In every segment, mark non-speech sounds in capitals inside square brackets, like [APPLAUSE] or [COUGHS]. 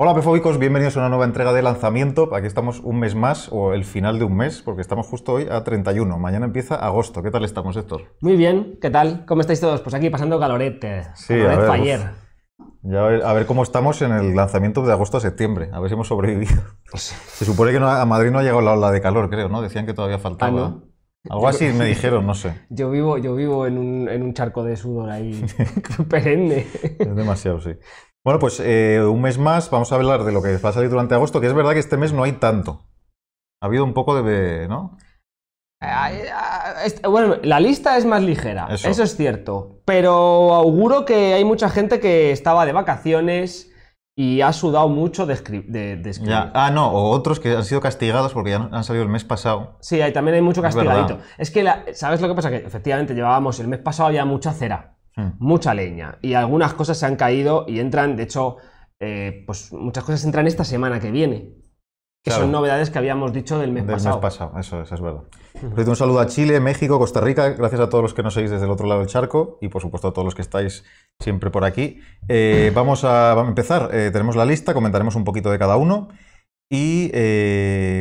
Hola pefóbicos. bienvenidos a una nueva entrega de lanzamiento. Aquí estamos un mes más, o el final de un mes, porque estamos justo hoy a 31. Mañana empieza agosto. ¿Qué tal estamos, Héctor? Muy bien, ¿qué tal? ¿Cómo estáis todos? Pues aquí pasando calorete. Sí, pues, a ver, a ver, cómo estamos en el lanzamiento de agosto a septiembre, a ver si hemos sobrevivido. Pues Se supone que a Madrid no ha llegado la ola de calor, creo, ¿no? Decían que todavía faltaba. Ah, Algo así me [LAUGHS] dijeron, no sé. Yo vivo, yo vivo en, un, en un charco de sudor ahí [LAUGHS] perenne. Es demasiado, sí. Bueno, pues eh, un mes más vamos a hablar de lo que va a salir durante agosto, que es verdad que este mes no hay tanto. Ha habido un poco de... ¿no? Este, bueno, la lista es más ligera, eso. es cierto. Pero auguro que hay mucha gente que estaba de vacaciones y ha sudado mucho de, escribir. Ah, no, o otros que han sido castigados porque ya han salido el mes pasado. Sí, hay, también hay mucho castigadito. Es, que, ¿sabes lo que pasa? Que efectivamente llevábamos el mes pasado había mucha cera. Hmm. mucha leña. Y algunas cosas se han caído y entran, de hecho, eh, pues muchas cosas entran esta semana que viene. Que son novedades que habíamos dicho del mes pasado. eso, es verdad. un saludo a Chile, México, Costa Rica, gracias a todos los que nos seguís desde el otro lado del charco y por supuesto a todos los que estáis siempre por aquí. Eh, vamos, a, empezar, eh, tenemos la lista, comentaremos un poquito de cada uno y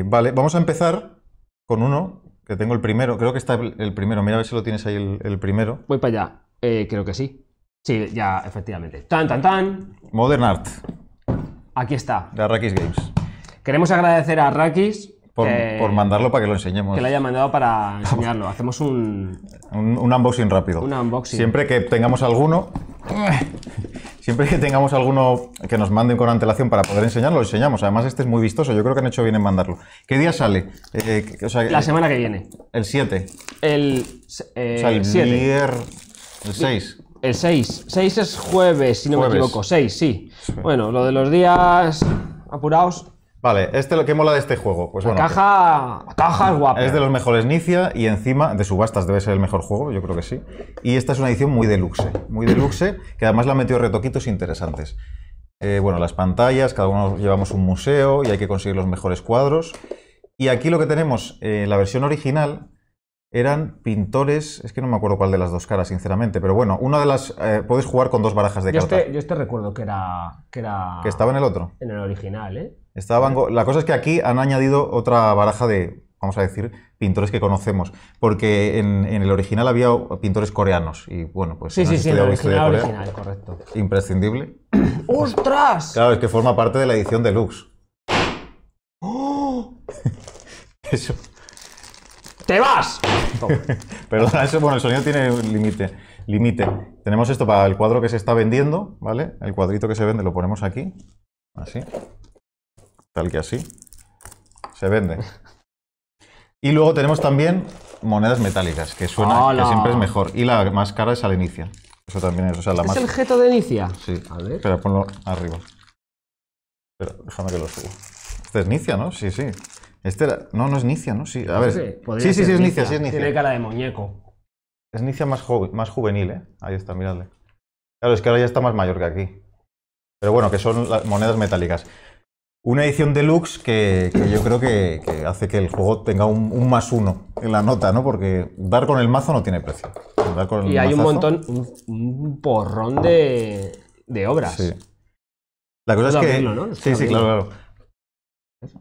vale, vamos a empezar con uno que tengo el primero, creo que está el primero, mira a ver si lo tienes ahí el primero. Voy para allá. Eh, creo que sí. Sí, ya, efectivamente. Tan, tan, tan. Modern Art. Aquí está. De Arrakis Games. Queremos agradecer a Arrakis. Por, mandarlo para que lo enseñemos. Que lo haya mandado para [LAUGHS] enseñarlo. Hacemos un... un, unboxing rápido. Un unboxing. Siempre que tengamos alguno, [LAUGHS] Siempre que tengamos alguno que nos manden con antelación para poder enseñarlo, lo enseñamos. Además, este es muy vistoso. Yo creo que han hecho bien en mandarlo. ¿Qué día sale? Eh, la eh, semana que viene. El 7. El, eh, o el 7. El 6. El 6. 6 es jueves, si no me equivoco. 6, sí. Bueno, lo de los días apurados. Vale, este lo que mola de este juego. Pues bueno, caja, es guapa. Es de los mejores Nicia y encima de subastas debe ser el mejor juego, yo creo que sí. Y esta es una edición muy deluxe, muy deluxe, que además le metió metido retoquitos interesantes. Eh, bueno, las pantallas, cada uno llevamos un museo y hay que conseguir los mejores cuadros. Y aquí lo que tenemos, en eh, la versión original, eran pintores, es que no me acuerdo cuál de las dos caras, sinceramente, pero bueno, una de las... Eh, puedes jugar con dos barajas de yo este, yo este recuerdo que era, que estaba en el otro. En el original, ¿eh? Estaba la cosa es que aquí han añadido otra baraja de, vamos a decir, pintores que conocemos, porque en, el original había pintores coreanos, y bueno, pues... Sí, sí, sí, el original, correcto. Imprescindible. [COUGHS] ¡Ostras! Claro, es que forma parte de la edición deluxe. ¡Oh! [LAUGHS] Eso... ¡Te vas! [LAUGHS] Pero bueno, el sonido tiene un límite. Límite. Tenemos esto para el cuadro que se está vendiendo, ¿vale? El cuadrito que se vende lo ponemos aquí. Así. Tal que así. Se vende. Y luego tenemos también monedas metálicas, que suena, que siempre es mejor. Y la más cara es al inicia. Eso también es, o sea, la ¿Es el jeto de inicia? Sí. A ver. Espera, ponlo arriba. Espera, déjame que lo suba. Este es inicia, ¿no? Sí, sí. Este no, no es inicia ¿no? Sí, Sí, sí, es Nicia, Tiene cara de muñeco. Es inicia más, más juvenil, ¿eh? Ahí está, miradle. Claro, es que ahora ya está más mayor que aquí. Pero bueno, que son las monedas metálicas. Una edición deluxe que, que yo creo que, hace que el juego tenga un, más uno en la nota, ¿no? Porque dar con el mazo no tiene precio. y hay un montón, un, porrón de, obras. Sí. La cosa es que. Sí, sí, claro, claro.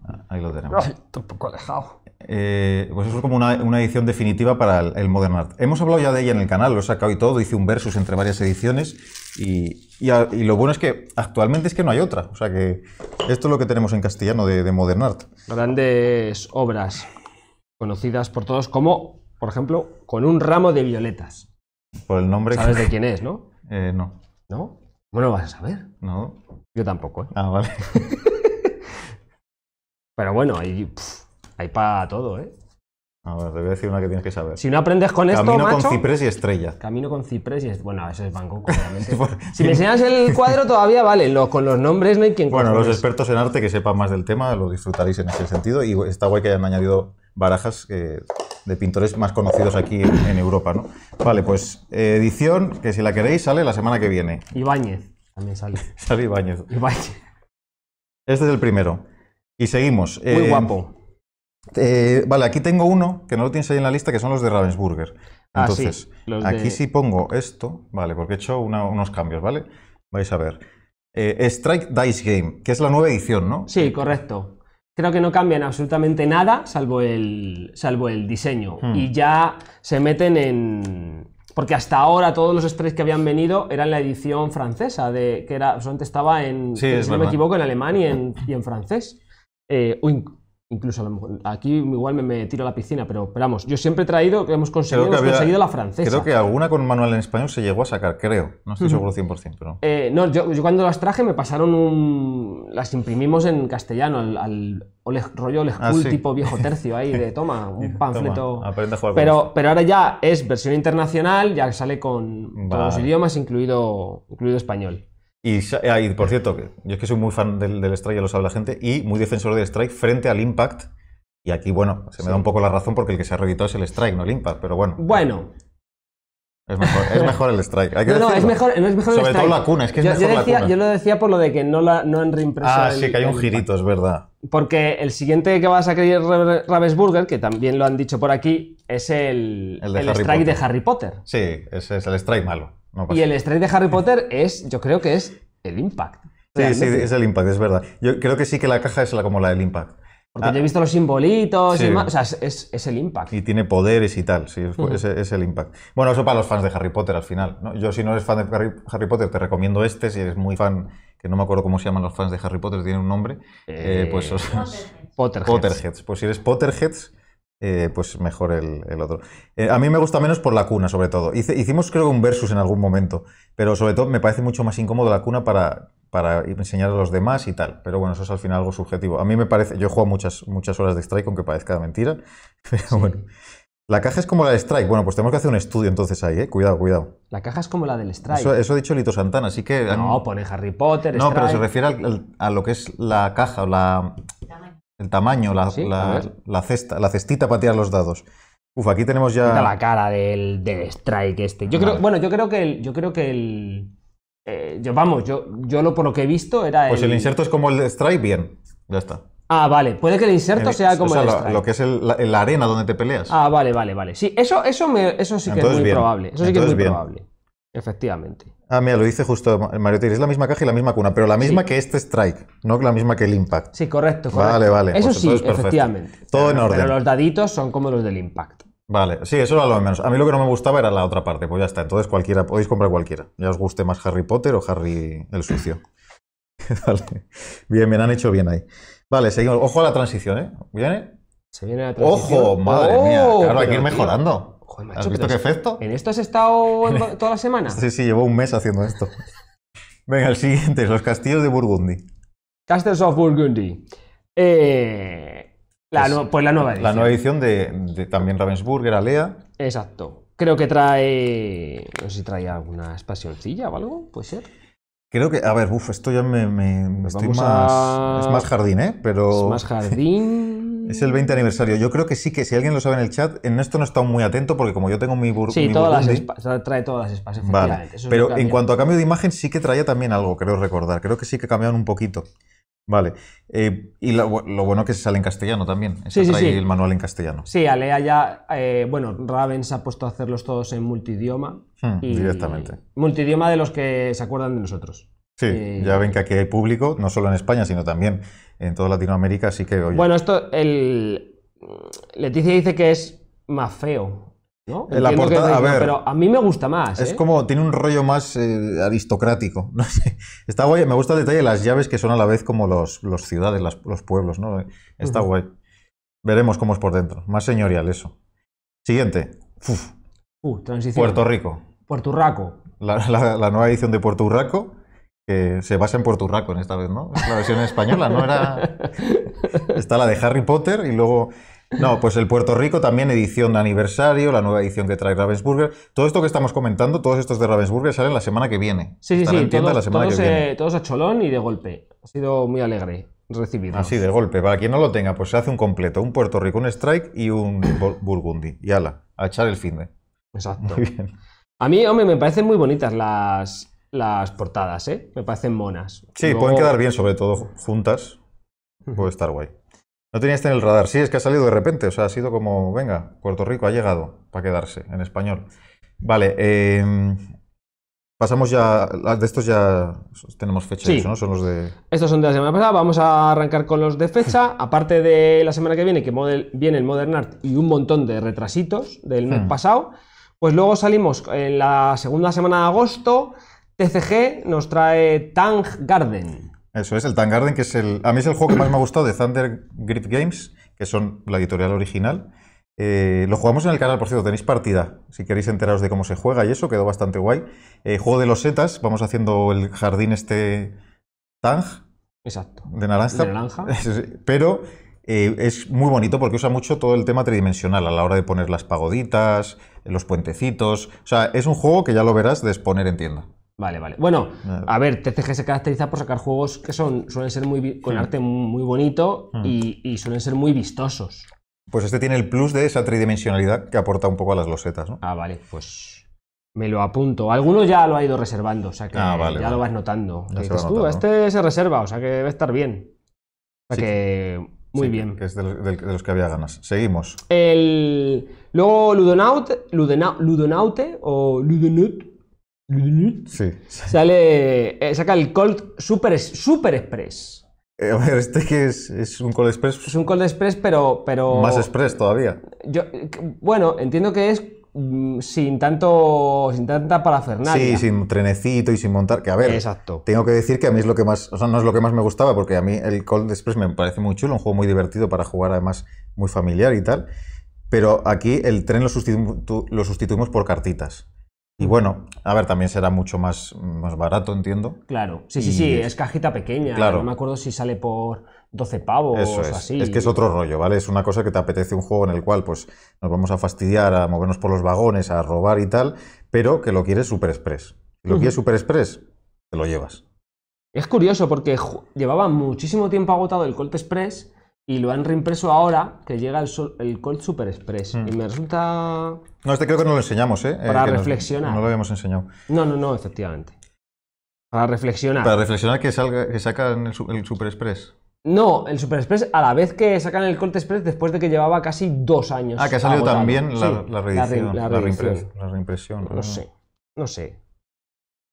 Ah, ahí lo tenemos. tampoco alejado. Eh, pues eso es como una, edición definitiva para el, Modern Art. Hemos hablado ya de ella en el canal, lo he sacado y todo, hice un versus entre varias ediciones y, lo bueno es que actualmente es que no hay otra. O sea que esto es lo que tenemos en castellano de, Modern Art. Grandes obras conocidas por todos como, por ejemplo, con un ramo de violetas. Por el nombre. Sabes de quién es, ¿no? Eh, no. ¿No? ¿Cómo lo vas a saber? No. Yo tampoco. ¿eh? Ah, vale. [LAUGHS] Pero bueno, hay, hay para todo, ¿eh? A ver, te voy a decir una que tienes que saber. Si no aprendes con esto, Camino con ciprés y estrella. Camino con ciprés y... Bueno, eso es Bangkok, [LAUGHS] si me enseñas el cuadro todavía vale, con los nombres no hay quien... Bueno, los expertos en arte que sepan más del tema lo disfrutaréis en ese sentido y está guay que hayan añadido barajas eh, de pintores más conocidos aquí en, Europa, ¿no? Vale, pues edición, que si la queréis sale la semana que viene. Ibáñez también sale. [LAUGHS] sale Ibáñez. Ibáñez. Este es el primero. Y seguimos. Muy eh, guapo. Eh, vale, aquí tengo uno que no lo tienes ahí en la lista, que son los de Ravensburger. Ah, Entonces, aquí sí. aquí pongo esto, vale, porque he hecho unos cambios, ¿vale? Vais a ver. Eh, Strike Dice Game, que es la nueva edición, ¿no? Sí, correcto. Creo que no cambian absolutamente nada, salvo el, salvo el diseño. Hmm. Y ya se meten en, porque hasta ahora todos los strikes que habían venido eran la edición francesa, de, que era, solamente estaba en, si no me equivoco, en alemán y en, y en francés eh, incluso aquí igual me, tiro a la piscina, pero, esperamos vamos, yo siempre he traído, hemos conseguido, que hemos conseguido la francesa. Creo que alguna con manual en español se llegó a sacar, creo. No estoy seguro 100%, no, eh, yo, cuando las traje me pasaron un... las imprimimos en castellano, al, rollo Oleg ah, tipo viejo tercio ahí de toma, [LAUGHS] un panfleto. pero, pero ahora ya es versión internacional, ya sale con todos los idiomas, incluido, incluido español. Ah, y, por cierto, yo es que soy muy fan del, strike, ya lo sabe la gente, y muy defensor del strike frente al impact. Y aquí, bueno, se me da un poco la razón porque el que se ha reeditado es el strike, no el impact, pero bueno. Bueno. Es mejor, [LAUGHS] el strike. no, no, es mejor, no, es Sobre el strike. todo la cuna, es que es mejor la cuna. Yo lo decía por lo de que no, la, no han reimpreso. Ah, sí, que hay un girito, es verdad. Porque el siguiente que vas a creer Ravensburger, que también lo han dicho por aquí, es el, strike de Harry Potter. Sí, ese es el strike malo y el estrés de Harry Potter es, yo creo que es el Impact. Sí, sí, es el Impact, es verdad. Yo creo que sí que la caja es como la del Impact. Porque yo he ah, visto los simbolitos y más. O sea, es, el Impact. Y tiene poderes y tal, sí, es, el Impact. Bueno, eso para los fans de Harry Potter al final. Yo, si no eres fan de Harry, Potter, te recomiendo este. Si eres muy fan, que no me acuerdo cómo se llaman los fans de Harry Potter, tiene un nombre. Eh, pues. Eh, Potterheads. Potterheads. Pues si eres Potterheads, eh, pues mejor el, otro. Eh, a mí me gusta menos por la cuna, sobre todo. hicimos, creo, un versus en algún momento, pero sobre todo me parece mucho más incómodo la cuna para, para enseñar a los demás y tal. Pero bueno, eso es al final algo subjetivo. A mí me parece, yo juego muchas, muchas horas de Strike, aunque parezca mentira, [LAUGHS] pero bueno. La caja es como la de Strike. Bueno, pues tenemos que hacer un estudio entonces ahí, ¿eh? Cuidado, cuidado. La caja es como la del Strike. Eso, ha dicho Lito Santana, así que... No, pone Harry Potter, No, pero se refiere a lo que es la caja, la, el tamaño, la, cesta, la cestita para tirar los dados. Uf, aquí tenemos ya. La cara del, strike este. Yo bueno, yo creo que el. Yo creo que el. Eh, yo, vamos, yo, yo lo por lo que he visto era. Pues el, inserto es como el strike, bien. Ya está. Ah, vale. Puede que el inserto sea como el strike. Lo, lo que es la, arena donde te peleas. Ah, vale, vale, vale. Sí, eso, eso, me, eso sí que es muy probable. Eso sí que es muy probable. Efectivamente. Ah, mira, lo dice justo Mario Tir, es la misma caja y la misma cuna, pero la misma que este Strike, no la misma que el Impact. Sí, correcto. Vale, vale. Eso pues sí, efectivamente. Todo en orden. Pero los daditos son como los del Impact. Vale, sí, eso era lo menos. A mí lo que no me gustaba era la otra parte, pues ya está. Entonces cualquiera, podéis comprar cualquiera. Ya os guste más Harry Potter o Harry el sucio. [LAUGHS] vale. Bien, bien, han hecho bien ahí. Vale, seguimos. Ojo a la transición, ¿eh? ¿Viene? Se viene la transición. ¡Ojo! ¡Madre mía! Oh, claro, hay que ir mejorando qué efecto? ¿En esto has estado [LAUGHS] toda la semana? Sí, sí, llevo un mes haciendo esto. Venga, el siguiente, los castillos de Burgundy. Castles of Burgundy. Eh, la pues, la nueva edición. La nueva edición de, también Ravensburger, Alea. Exacto. Creo que trae. No sé si trae alguna espaciolcilla o algo, puede ser. Creo que. A ver, uff, esto ya me. Pues estoy más. Es más jardín, ¿eh? Pero... Es más jardín. Es el 20 aniversario. Yo creo que sí que si alguien lo sabe en el chat, en esto no he estado muy atento porque como yo tengo mi burbuja. Sí, trae todas las espas, efectivamente. Pero en cuanto a cambio de imagen, sí que traía también algo, creo recordar. Creo que sí que cambiaron un poquito. Vale. Eh, y lo, bueno bueno que se sale en castellano también. Se sí, trae el manual en castellano. Sí, Alea ya. Eh, bueno, Raven se ha puesto a hacerlos todos en multidioma. Hmm, directamente. Multidioma de los que se acuerdan de nosotros. Sí, eh, ya ven que aquí hay público, no solo en España, sino también en toda Latinoamérica, sí que... Oye. Bueno, esto, el... Leticia dice que es más feo. ¿No? En la portada, a ver, pero a mí me gusta más. Es ¿eh? como, tiene un rollo más eh, aristocrático. [LAUGHS] No sé. Está guay, me gusta el detalle de las llaves que son a la vez como los, ciudades, los pueblos, ¿no? Está guay. Veremos cómo es por dentro. Más señorial eso. Siguiente. Uf. Uh, transición. Puerto Rico. Puerto Urraco. La, nueva edición de Puerto Urraco que se basa en Puerto Rico esta vez, ¿no? Es la versión española, ¿no? Era... Está la de Harry Potter y luego... No, pues el Puerto Rico también, edición de aniversario, la nueva edición que trae Ravensburger. Todo esto que estamos comentando, todos estos de Ravensburger salen la semana que viene. Sí, sí, sí. Todos, la semana que eh, viene. todos a cholón y de golpe. Ha sido muy alegre recibirlo. Así, de golpe. Para quien no lo tenga, pues se hace un completo, un Puerto Rico, un strike y un Burgundy. Y ala, a echar el fin de. Exacto. Muy bien. A mí, hombre, me parecen muy bonitas las, las portadas, ¿eh? Me parecen monas. Sí, pueden quedar bien, sobre todo juntas. Puede estar guay. No tenías en el radar. Sí, es que ha salido de repente. O sea, ha sido como, venga, Puerto Rico ha llegado para quedarse en español. Vale, em, pasamos ya. Ah, de estos ya tenemos fecha, ¿no? Son los de. Estos son de la semana pasada. Vamos a arrancar con los de fecha. Aparte de la semana que viene, que viene el Modern Art y un montón de retrasitos del mes pasado. Pues luego salimos en la segunda semana de agosto TCG nos trae Tang Garden. Eso es, el Tang Garden, que es el. A mí es el juego que más me ha gustado de Thunder Grip Games, que son la editorial original. Eh, lo jugamos en el canal, por cierto, tenéis partida, si queréis enteraros de cómo se juega y eso, quedó bastante guay. Eh, juego de los setas, vamos haciendo el jardín este Tang. Exacto. De naranja. [LAUGHS] Pero eh, es muy bonito porque usa mucho todo el tema tridimensional a la hora de poner las pagoditas, los puentecitos. O sea, es un juego que ya lo verás de exponer en tienda. Vale, vale. Bueno, a ver, TCG se caracteriza por sacar juegos que son, suelen ser muy con arte muy bonito mm. y, suelen ser muy vistosos. Pues este tiene el plus de esa tridimensionalidad que aporta un poco a las losetas, ¿no? Ah, vale, pues me lo apunto. Algunos ya lo ha ido reservando, o sea que ah, ya lo vas notando. este se reserva, o sea que debe estar bien. O sea que muy bien. Que es de los, que había ganas. Seguimos. El... Luego Ludonaut, Ludonaut, Ludonaute o Ludonaut... Sale, eh, saca el Cold Super, Super Express. Eh, a ver, este que es, un Cold Express. Es un Cold Express, pero. pero Más Express todavía. Yo, bueno, entiendo que es mm, sin tanto sin tanta parafernalia. Sí, sin trenecito y sin montar, que a ver. Exacto. Tengo que decir que a mí es lo que más, o sea, no es lo que más me gustaba porque a mí el Cold Express me parece muy chulo, un juego muy divertido para jugar además muy familiar y tal, pero aquí el tren lo sustituimos por cartitas. Y bueno, a ver, también será mucho más, más barato, entiendo. Claro, sí, sí, sí, es cajita pequeña. Claro. No me acuerdo si sale por 12 pavos es. así. Es que es otro rollo, ¿vale? Es una cosa que te apetece un juego en el cual pues nos vamos a fastidiar, a movernos por los vagones, a robar y tal, pero que lo quieres super express. lo quieres super express, te lo llevas. Es curioso porque llevaba muchísimo tiempo agotado el Colt Express y lo han reimpreso ahora que llega el, Colt Super Express. Mm. Y me resulta. No, este creo que no lo enseñamos, ¿eh? Para eh, reflexionar. no lo habíamos enseñado. No, no, no, efectivamente. Para reflexionar. Para reflexionar que, salga, que sacan el, Super Express. No, el Super Express a la vez que sacan el Colt Express después de que llevaba casi dos años. Ah, que ha salido también la, reimpresión. no, sé, no sé.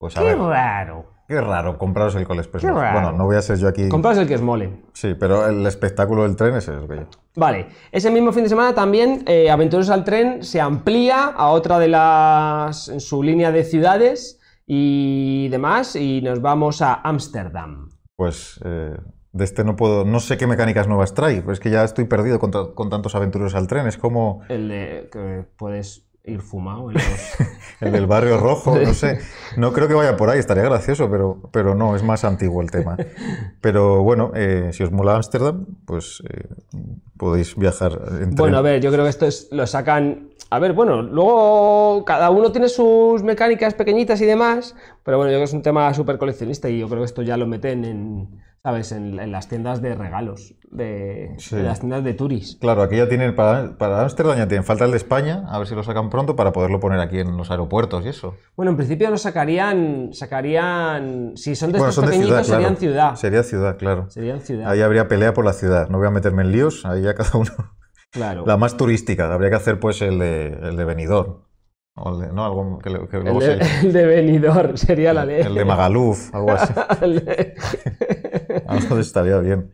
Pues Qué raro. Qué raro, compraros el Coles Bueno, no voy a ser yo aquí. Compraros el que es mole. Sí, pero el espectáculo del tren es el que yo. Vale, ese mismo fin de semana también eh, al Tren se amplía a otra de las. en su línea de ciudades y demás, y nos vamos a Ámsterdam. Pues. Eh, de este no puedo, no sé qué mecánicas nuevas trae, pero es que ya estoy perdido con, tantos aventureros al tren, es como... El de que puedes ir fumado. En [LAUGHS] el barrio rojo, no sé. No creo que vaya por ahí, estaría gracioso, pero, pero no, es más antiguo el tema. Pero bueno, eh, si os mola Ámsterdam, pues eh, podéis viajar. En bueno, a ver, yo creo que esto es, lo sacan. A ver, bueno, luego cada uno tiene sus mecánicas pequeñitas y demás, pero bueno, yo creo que es un tema súper coleccionista y yo creo que esto ya lo meten en ¿sabes? En, las tiendas de regalos, de, en las tiendas de turis. Claro, aquí ya tienen, para, para ya tienen, falta el de España, a ver si lo sacan pronto para poderlo poner aquí en los aeropuertos y eso. Bueno, en principio lo sacarían, sacarían, si son de estos pequeñitos ciudad, serían ciudad. Sería ciudad, claro. ciudad. Ahí habría pelea por la ciudad, no voy a meterme en líos, ahí ya cada uno. Claro. La más turística, habría que hacer pues el de, el de Benidorm. el de, no, algo que, que [LAUGHS] el, de, Benidorm sería la ley. El de Magaluf, algo así. [LAUGHS] [LAUGHS] estaría bien.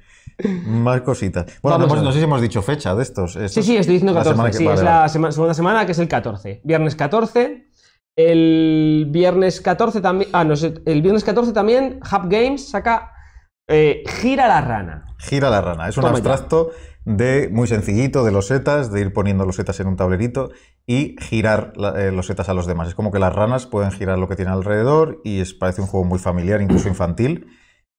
Más cositas. Bueno, no, sé si hemos dicho fecha de estos. sí, sí, estoy diciendo Que, es la segunda semana que es el 14. Viernes 14. El viernes 14 también. Ah, no sé. El viernes 14 también Hub Games saca eh, Gira la rana. Gira la rana. Es un abstracto de muy sencillito de los setas, de ir poniendo los setas en un tablerito y girar eh, los setas a los demás. Es como que las ranas pueden girar lo que tienen alrededor y es, parece un juego muy familiar, incluso infantil.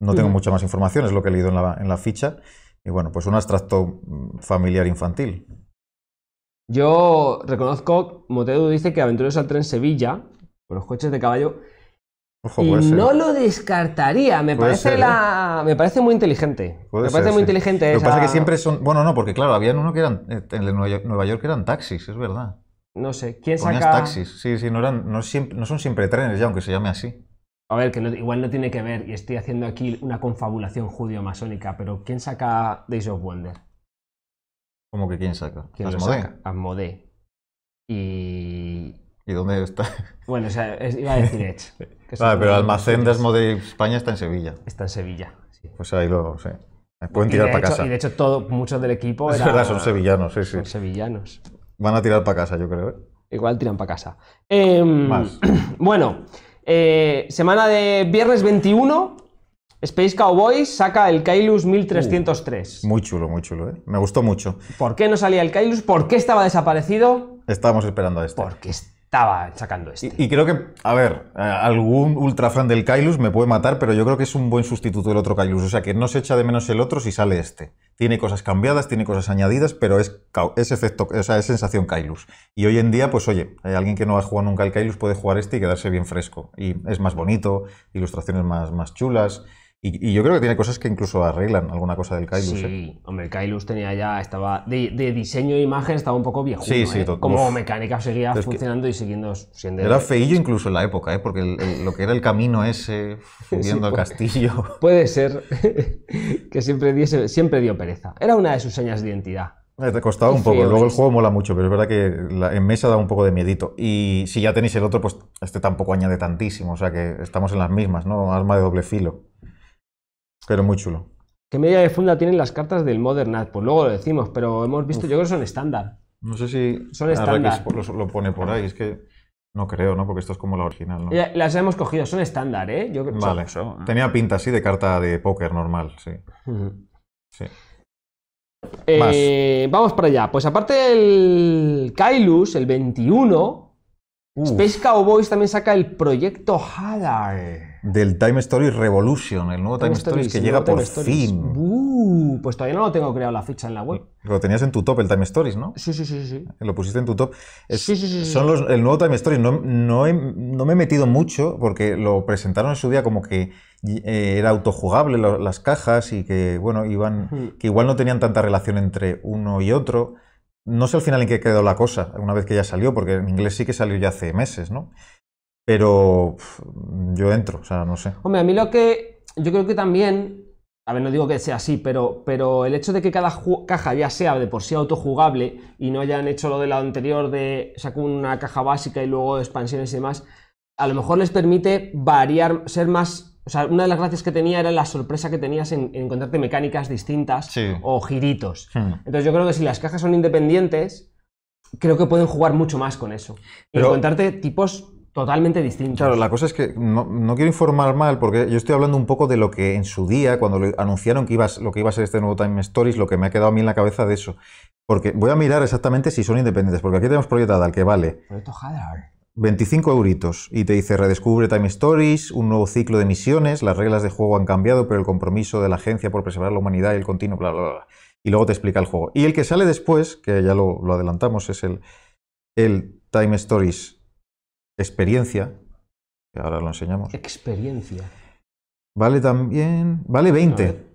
No tengo mucha más información, es lo que he leído en la, ficha. Y bueno, pues un abstracto mm, familiar infantil. Yo reconozco, Motedo dice que Aventureros al Tren Sevilla, con los coches de caballo, y no lo descartaría, me parece, ¿eh? me parece muy inteligente. me parece muy inteligente. Lo que pasa es que siempre son. Bueno, no, porque claro, había uno que eran. Eh, en Nueva York eran taxis, es verdad. No sé. ¿Quién Ponías saca... taxis. Sí, sí, no, eran, no son siempre trenes ya, aunque se llame así. A ver, que igual no tiene que ver, y estoy haciendo aquí una confabulación judío-masónica, pero ¿quién saca Days of Wonder? ¿Cómo que quién saca? ¿Quién saca? Y... ¿Y dónde está? Bueno, o sea, iba a decir Edge. [LAUGHS] vale, pero el almacén de España está en Sevilla. Está en Sevilla, sí. Pues ahí lo sé. Pueden tirar para casa. Y de hecho, todo, muchos del equipo. Es verdad, son sevillanos, sí, sí. Son sevillanos. Van a tirar para casa, yo creo. ¿eh? Igual tiran para casa. Em, Más. [CLEARS THROAT] Bueno. Eh, semana de viernes 21, Space Cowboys saca el Kailus 1303. Uh, muy chulo, muy chulo, ¿eh? Me gustó mucho. ¿Por qué no salía el Kailus? ¿Por qué estaba desaparecido? Estábamos esperando a qué este. Porque estaba sacando este. Y, creo que, a ver, eh, algún ultra fan del Kailus me puede matar, pero yo creo que es un buen sustituto del otro Kailus. O sea, que no se echa de menos el otro si sale este. Tiene cosas cambiadas, tiene cosas añadidas, pero es, efecto, es sensación Kailus. Y hoy en día, pues oye, eh, alguien que no ha jugado nunca el Kailus puede jugar este y quedarse bien fresco. Y es más bonito, ilustraciones más, más chulas. Y, yo creo que tiene cosas que incluso arreglan alguna cosa del Kylus. Sí, ¿eh? hombre, el Kailus tenía ya, estaba de, diseño e imagen, estaba un poco viejo. Sí, sí, ¿eh? Como mecánica seguía funcionando y siguiendo siendo. Era feillo incluso en la época, ¿eh? porque lo que era el camino ese, subiendo [LAUGHS] al castillo. [LAUGHS] Puede ser [LAUGHS] que siempre, siempre dio pereza. Era una de sus señas de identidad. Eh, te costaba un poco, luego el juego mola mucho, pero es verdad que en mesa da un poco de miedito. Y si ya tenéis el otro, pues este tampoco añade tantísimo, o sea que estamos en las mismas, ¿no? Arma de doble filo pero muy chulo. ¿Qué medida de funda tienen las cartas del Modern Art? Pues luego lo decimos, pero hemos visto, yo creo que son estándar. No sé si son estándar. Lo, pone por ahí, es que no creo, ¿no? Porque esto es como la original, ¿no? Las hemos cogido, son estándar, ¿eh? Yo vale. Eso, ¿eh? Tenía pinta así de carta de póker normal, sí. sí. Eh, vamos para allá. Pues aparte del Kailus, el 21, Space Cowboys también saca el proyecto Hadar del Time Stories Revolution, el nuevo Time, Stories, que llega por fin. Uh, pues todavía no lo tengo creado la ficha en la web. Lo tenías en tu top, el Time Stories, ¿no? Sí, sí, sí. sí. Lo pusiste en tu top. sí, sí, sí, Son los, el nuevo Time Stories. No, no, no, me he metido mucho porque lo presentaron en su día como que eh, era autojugable las cajas y que, bueno, iban. Hmm. que igual no tenían tanta relación entre uno y otro. No sé al final en qué quedó la cosa, una vez que ya salió, porque en inglés sí que salió ya hace meses, ¿no? Pero yo entro, o sea, no sé. Hombre, a mí lo que. Yo creo que también. A ver, no digo que sea así, pero, pero el hecho de que cada caja ya sea de por sí autojugable y no hayan hecho lo del lado anterior de sacar una caja básica y luego expansiones y demás, a lo mejor les permite variar, ser más o sea, una de las gracias que tenía era la sorpresa que tenías en, encontrarte mecánicas distintas o giritos. Hmm. Entonces yo creo que si las cajas son independientes, creo que pueden jugar mucho más con eso. y encontrarte tipos totalmente distintos. Claro, la cosa es que no, quiero informar mal, porque yo estoy hablando un poco de lo que en su día, cuando le anunciaron que ibas lo que iba a ser este nuevo Time Stories, lo que me ha quedado a mí en la cabeza de eso. Porque voy a mirar exactamente si son independientes, porque aquí tenemos proyectada al que vale. 25 euritos y te dice redescubre Time Stories, un nuevo ciclo de misiones, las reglas de juego han cambiado, pero el compromiso de la agencia por preservar la humanidad y el continuo, bla, bla, bla. Y luego te explica el juego. Y el que sale después, que ya lo, lo adelantamos, es el, el Time Stories experiencia, que ahora lo enseñamos. Experiencia. Vale también, vale 20.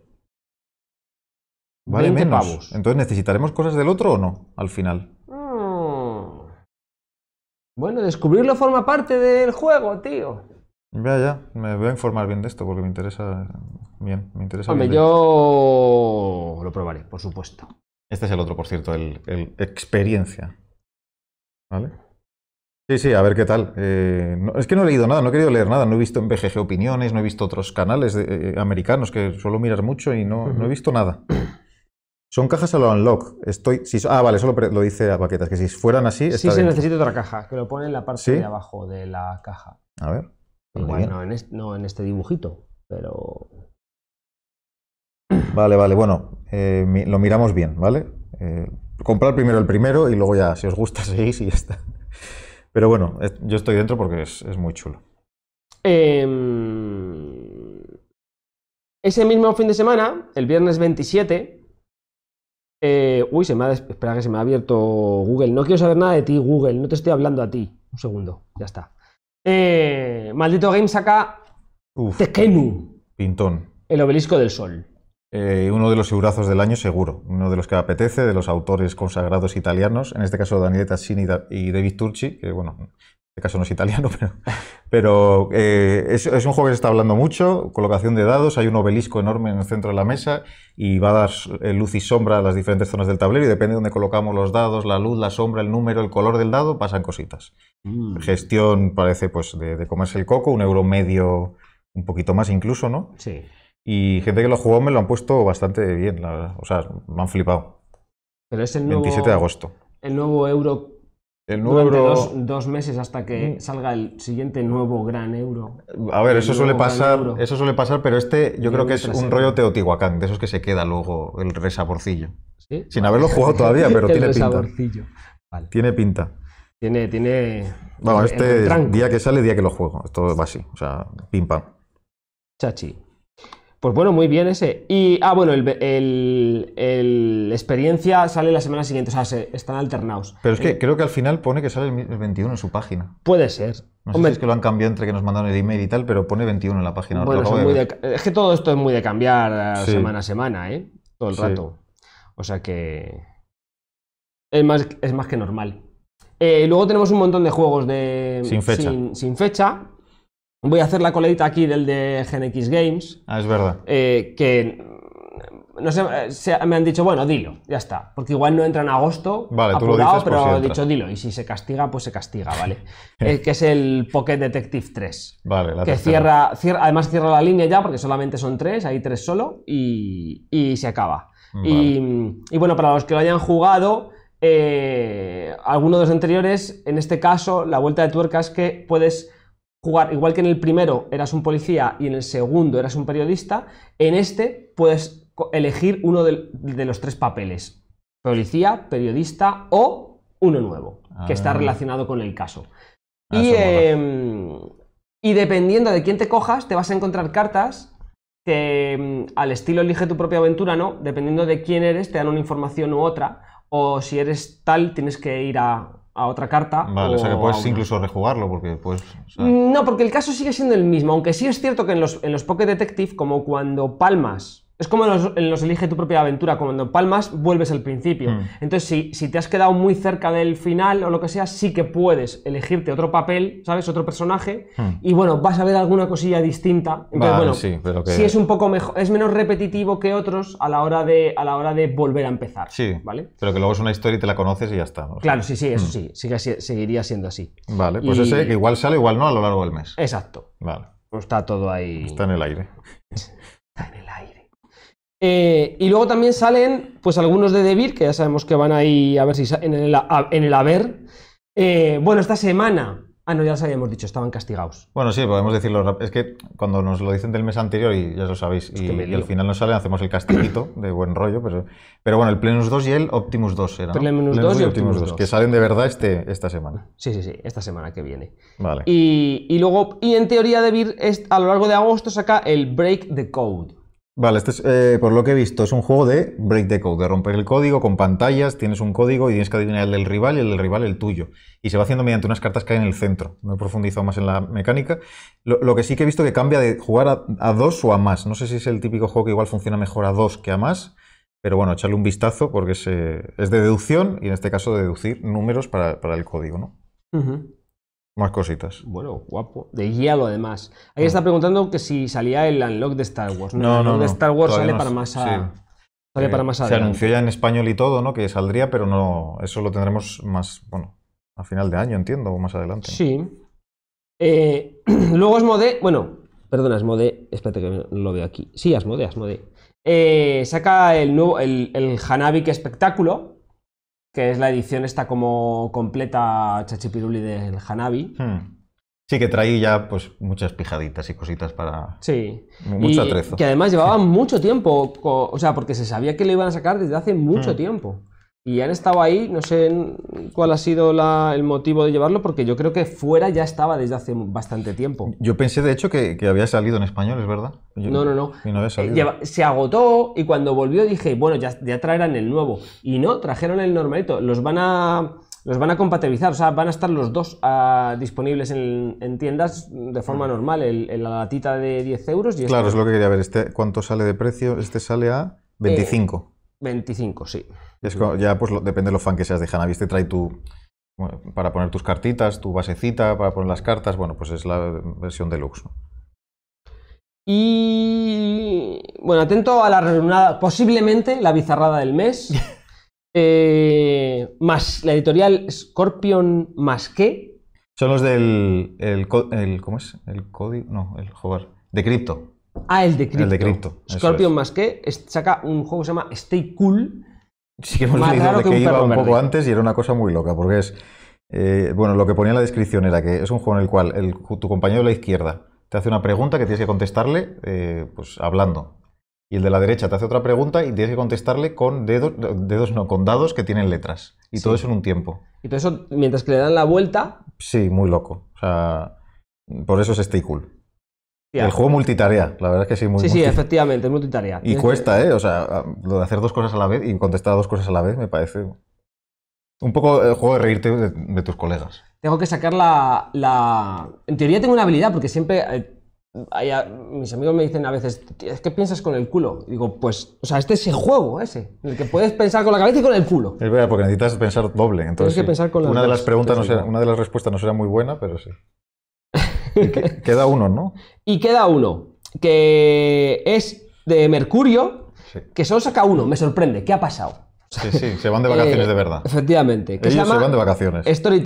Vale menos. Entonces, ¿necesitaremos cosas del otro o no al final? Mm. Bueno, descubrirlo forma parte del juego, tío. Ya, ya, me voy a informar bien de esto porque me interesa bien. Me interesa Hombre, yo lo probaré, por supuesto. Este es el otro, por cierto, el experiencia. ¿Vale? Sí, sí, a ver qué tal. Eh, es que no he leído nada, no he querido leer nada. No he visto en BGG opiniones, no he visto otros canales eh, americanos que suelo mirar mucho y no, he visto nada. [CLEARS THROAT] Son cajas a lo unlock. Estoy, ah, vale, solo lo dice a paquetas, que si fueran así. sí, se necesita otra caja, que lo pone en la parte de abajo de la caja. A ver. bueno no en, este, dibujito, pero. [CLEARS THROAT] Vale, vale, bueno, eh, lo miramos bien, ¿vale? comprar primero el primero y luego ya, si os gusta, [LAUGHS] seguís y ya está. Pero bueno, yo estoy dentro porque es, muy chulo. Em, ese mismo fin de semana, el viernes 27. Eh, uy, se me ha espera que se me ha abierto Google. No quiero saber nada de ti, Google. No te estoy hablando a ti. Un segundo, ya está. Eh, Maldito Game saca Uf, Pintón. El obelisco del sol. Eh, uno de los segurazos del año seguro, uno de los que apetece, de los autores consagrados italianos, en este caso Daniele Tassini y David Turci, que bueno, en este caso no es italiano, [LAUGHS] pero, eh, es, un juego que se está hablando mucho, colocación de dados, hay un obelisco enorme en el centro de la mesa y va a dar eh, luz y sombra a las diferentes zonas del tablero y depende de dónde colocamos los dados, la luz, la sombra, el número, el color del dado, pasan cositas. Mm. Gestión parece pues de, de comerse el coco, un euro medio un poquito más incluso, ¿no? Sí. Y gente que lo ha jugado me lo han puesto bastante bien, la verdad. O sea, me han flipado. Pero es el nuevo, 27 de agosto. El nuevo euro. El nuevo Dos, meses hasta que mm. salga el siguiente nuevo gran euro. A ver, eso suele pasar, eso suele pasar, pero este yo creo que es un rollo Teotihuacán, de esos que se queda luego el resaborcillo. ¿Sí? Sin haberlo jugado [LAUGHS] todavía, pero tiene pinta. Vale. Tiene pinta. Tiene, tiene. Bueno, este día que sale, día que lo juego. Esto va así, o sea, pim pam. Chachi. Pues bueno, muy bien ese. Y, ah, bueno, el, experiencia sale la semana siguiente, o sea, están alternados. Pero es que eh, creo que al final pone que sale el 21 en su página. Puede ser. No sé si es que lo han cambiado entre que nos mandaron el email y tal, pero pone 21 en la página. Bueno, es que todo esto es muy de cambiar eh, semana a semana, ¿eh? Todo el rato. O sea que... Es más, es más que normal. Eh, luego tenemos un montón de juegos de... sin fecha Voy a hacer la coleta aquí del de GenX Games. Ah, es verdad. Eh, que mm, no sé, eh, me han dicho, bueno, dilo, ya está. Porque igual no entra en agosto, vale, tú lo dices pero he dicho dilo. Y si se castiga, pues se castiga, ¿vale? [LAUGHS] Eh, que es el Pocket Detective 3. Vale, la Que cierra, cierra, además cierra la línea ya, porque solamente son tres, hay tres solo, y, y se acaba. Y, mm, bueno, para los que lo hayan jugado, eh, alguno de los anteriores, en este caso, la vuelta de tuerca es que puedes jugar, igual que en el primero eras un policía y en el segundo eras un periodista, en este puedes elegir uno de, los tres papeles. Policía, periodista o uno nuevo, que está ah. relacionado con el caso. Ah, y, em, y dependiendo de quién te cojas, te vas a encontrar cartas que em, al estilo elige tu propia aventura, ¿no? Dependiendo de quién eres, te dan una información u otra. O si eres tal, tienes que ir a a otra carta. Vale, o, sea que puedes incluso rejugarlo, porque puedes. No, porque el caso sigue siendo el mismo, aunque sí es cierto que en los, en Detective, como cuando palmas es como los, elige tu propia aventura, cuando palmas vuelves al principio. Mm. Entonces, si, te has quedado muy cerca del final o lo que sea, sí que puedes elegirte otro papel, ¿sabes? Otro personaje. Mm. Y bueno, vas a ver alguna cosilla distinta. Entonces, bueno, sí, pero es un poco mejor, es menos repetitivo que otros a la hora de, a la hora de volver a empezar. Sí, ¿vale? Pero que luego es una historia y te la conoces y ya está. Claro, sí, sí, eso mm. sí, seguiría siendo así. Vale, pues ese que igual sale, igual no a lo largo del mes. Exacto. Vale. Pues está todo ahí. Está en el aire. [LAUGHS] Está en el aire. Eh, y luego también salen pues algunos de Devir, que ya sabemos que van ahí a ver si en el, haber. Eh, bueno, esta semana. Ah, no, ya os habíamos dicho, estaban castigados. Bueno, sí, podemos decirlo. Es que cuando nos lo dicen del mes anterior, y ya lo sabéis, y, al final nos salen, hacemos el castiguito de buen rollo. Pero, bueno, el Plenus 2 y el Optimus 2 eran. Plenus, 2 y Optimus 2, que salen de verdad este, esta semana. Sí, sí, sí, esta semana que viene. Vale. Y, y luego, y en teoría, Debir, a lo largo de agosto saca el Break the Code Vale, este es, eh, por lo que he visto, es un juego de break the code, de romper el código con pantallas, tienes un código y tienes que adivinar el del rival y el del rival el tuyo. Y se va haciendo mediante unas cartas que hay en el centro. No he profundizado más en la mecánica. Lo, que sí que he visto que cambia de jugar a, dos o a más. No sé si es el típico juego que igual funciona mejor a dos que a más, pero bueno, echarle un vistazo porque es, eh, de deducción y en este caso de deducir números para, el código, ¿no? Más cositas. Bueno, guapo. De guía lo además. Ahí está preguntando que si salía el Unlock de Star Wars. No, no, de Star Wars sale para más más eh, adelante. Se anunció ya en español y todo, ¿no? Que saldría, pero no. Eso lo tendremos más, bueno, a final de año, entiendo, o más adelante. Sí. Eh, [CLEARS THROAT] luego luego mode Bueno, perdona, mode Espérate que lo veo aquí. Sí, Asmode, Asmode. Eh, saca el nuevo. El, el Hanabi que espectáculo que es la edición esta como completa Chachipiruli del Hanabi. Hmm. Sí, que traía ya pues muchas pijaditas y cositas para. Sí. Mucho y Que además llevaba mucho tiempo, o sea, porque se sabía que lo iban a sacar desde hace mucho hmm. tiempo y han estado ahí, no sé cuál ha sido el motivo de llevarlo, porque yo creo que fuera ya estaba desde hace bastante tiempo. Yo pensé, de hecho, que, había salido en español, ¿es verdad? no, no, no. Y no había eh, salido. se agotó y cuando volvió dije, bueno, ya, traerán el nuevo. Y no, trajeron el normalito. Los van a, los van a compatibilizar, o sea, van a estar los dos ah, disponibles en, tiendas de forma mm. normal. El, la latita de 10 euros y Claro, es lo que quería ver. Este, ¿Cuánto sale de precio? Este sale a 25. 25, eh, sí ya pues depende de lo fan que seas de Janavis, te trae tu, para poner tus cartitas, tu basecita, para poner las cartas, bueno, pues es la versión deluxe. Y bueno, atento a la reunada, posiblemente la bizarrada del mes. [LAUGHS] Eh, más la editorial Scorpion más qué. Son los del. El, ¿Cómo es? El código. No, el jugar. De cripto. Ah, el de cripto. El Scorpion más qué. Saca un juego que se llama Stay Cool sí que hemos leído de que, iba un poco antes y era una cosa muy loca, porque es. Eh, bueno, lo que ponía en la descripción era que es un juego en el cual tu compañero de la izquierda te hace una pregunta que tienes que contestarle eh, pues hablando. Y el de la derecha te hace otra pregunta y tienes que contestarle con dedos, no, con dados que tienen letras. Y todo eso en un tiempo. Y todo eso mientras que le dan la vuelta. Sí, muy loco. O sea, por eso es Stay Cool. El juego multitarea, la verdad es que sí, muy Sí, sí, efectivamente, multitarea. Y cuesta, ¿eh? O sea, lo de hacer dos cosas a la vez y contestar dos cosas a la vez me parece un poco el juego de reírte de, tus colegas. Tengo que sacar la, la, En teoría tengo una habilidad, porque siempre... Eh, mis amigos me dicen a veces, es piensas con el culo. Y digo, pues, o sea, este es el juego ese, en el que puedes pensar con la cabeza y con el culo. Es verdad, porque necesitas pensar doble. Entonces, que pensar con una de las preguntas una de las respuestas no será muy buena, pero sí. [LAUGHS] queda uno, ¿no? Y queda uno, que es de Mercurio, que solo saca uno, me sorprende, ¿qué ha pasado? Sí, sí, se van de [LAUGHS] eh, vacaciones de verdad. Efectivamente. Que Ellos se, van de vacaciones. story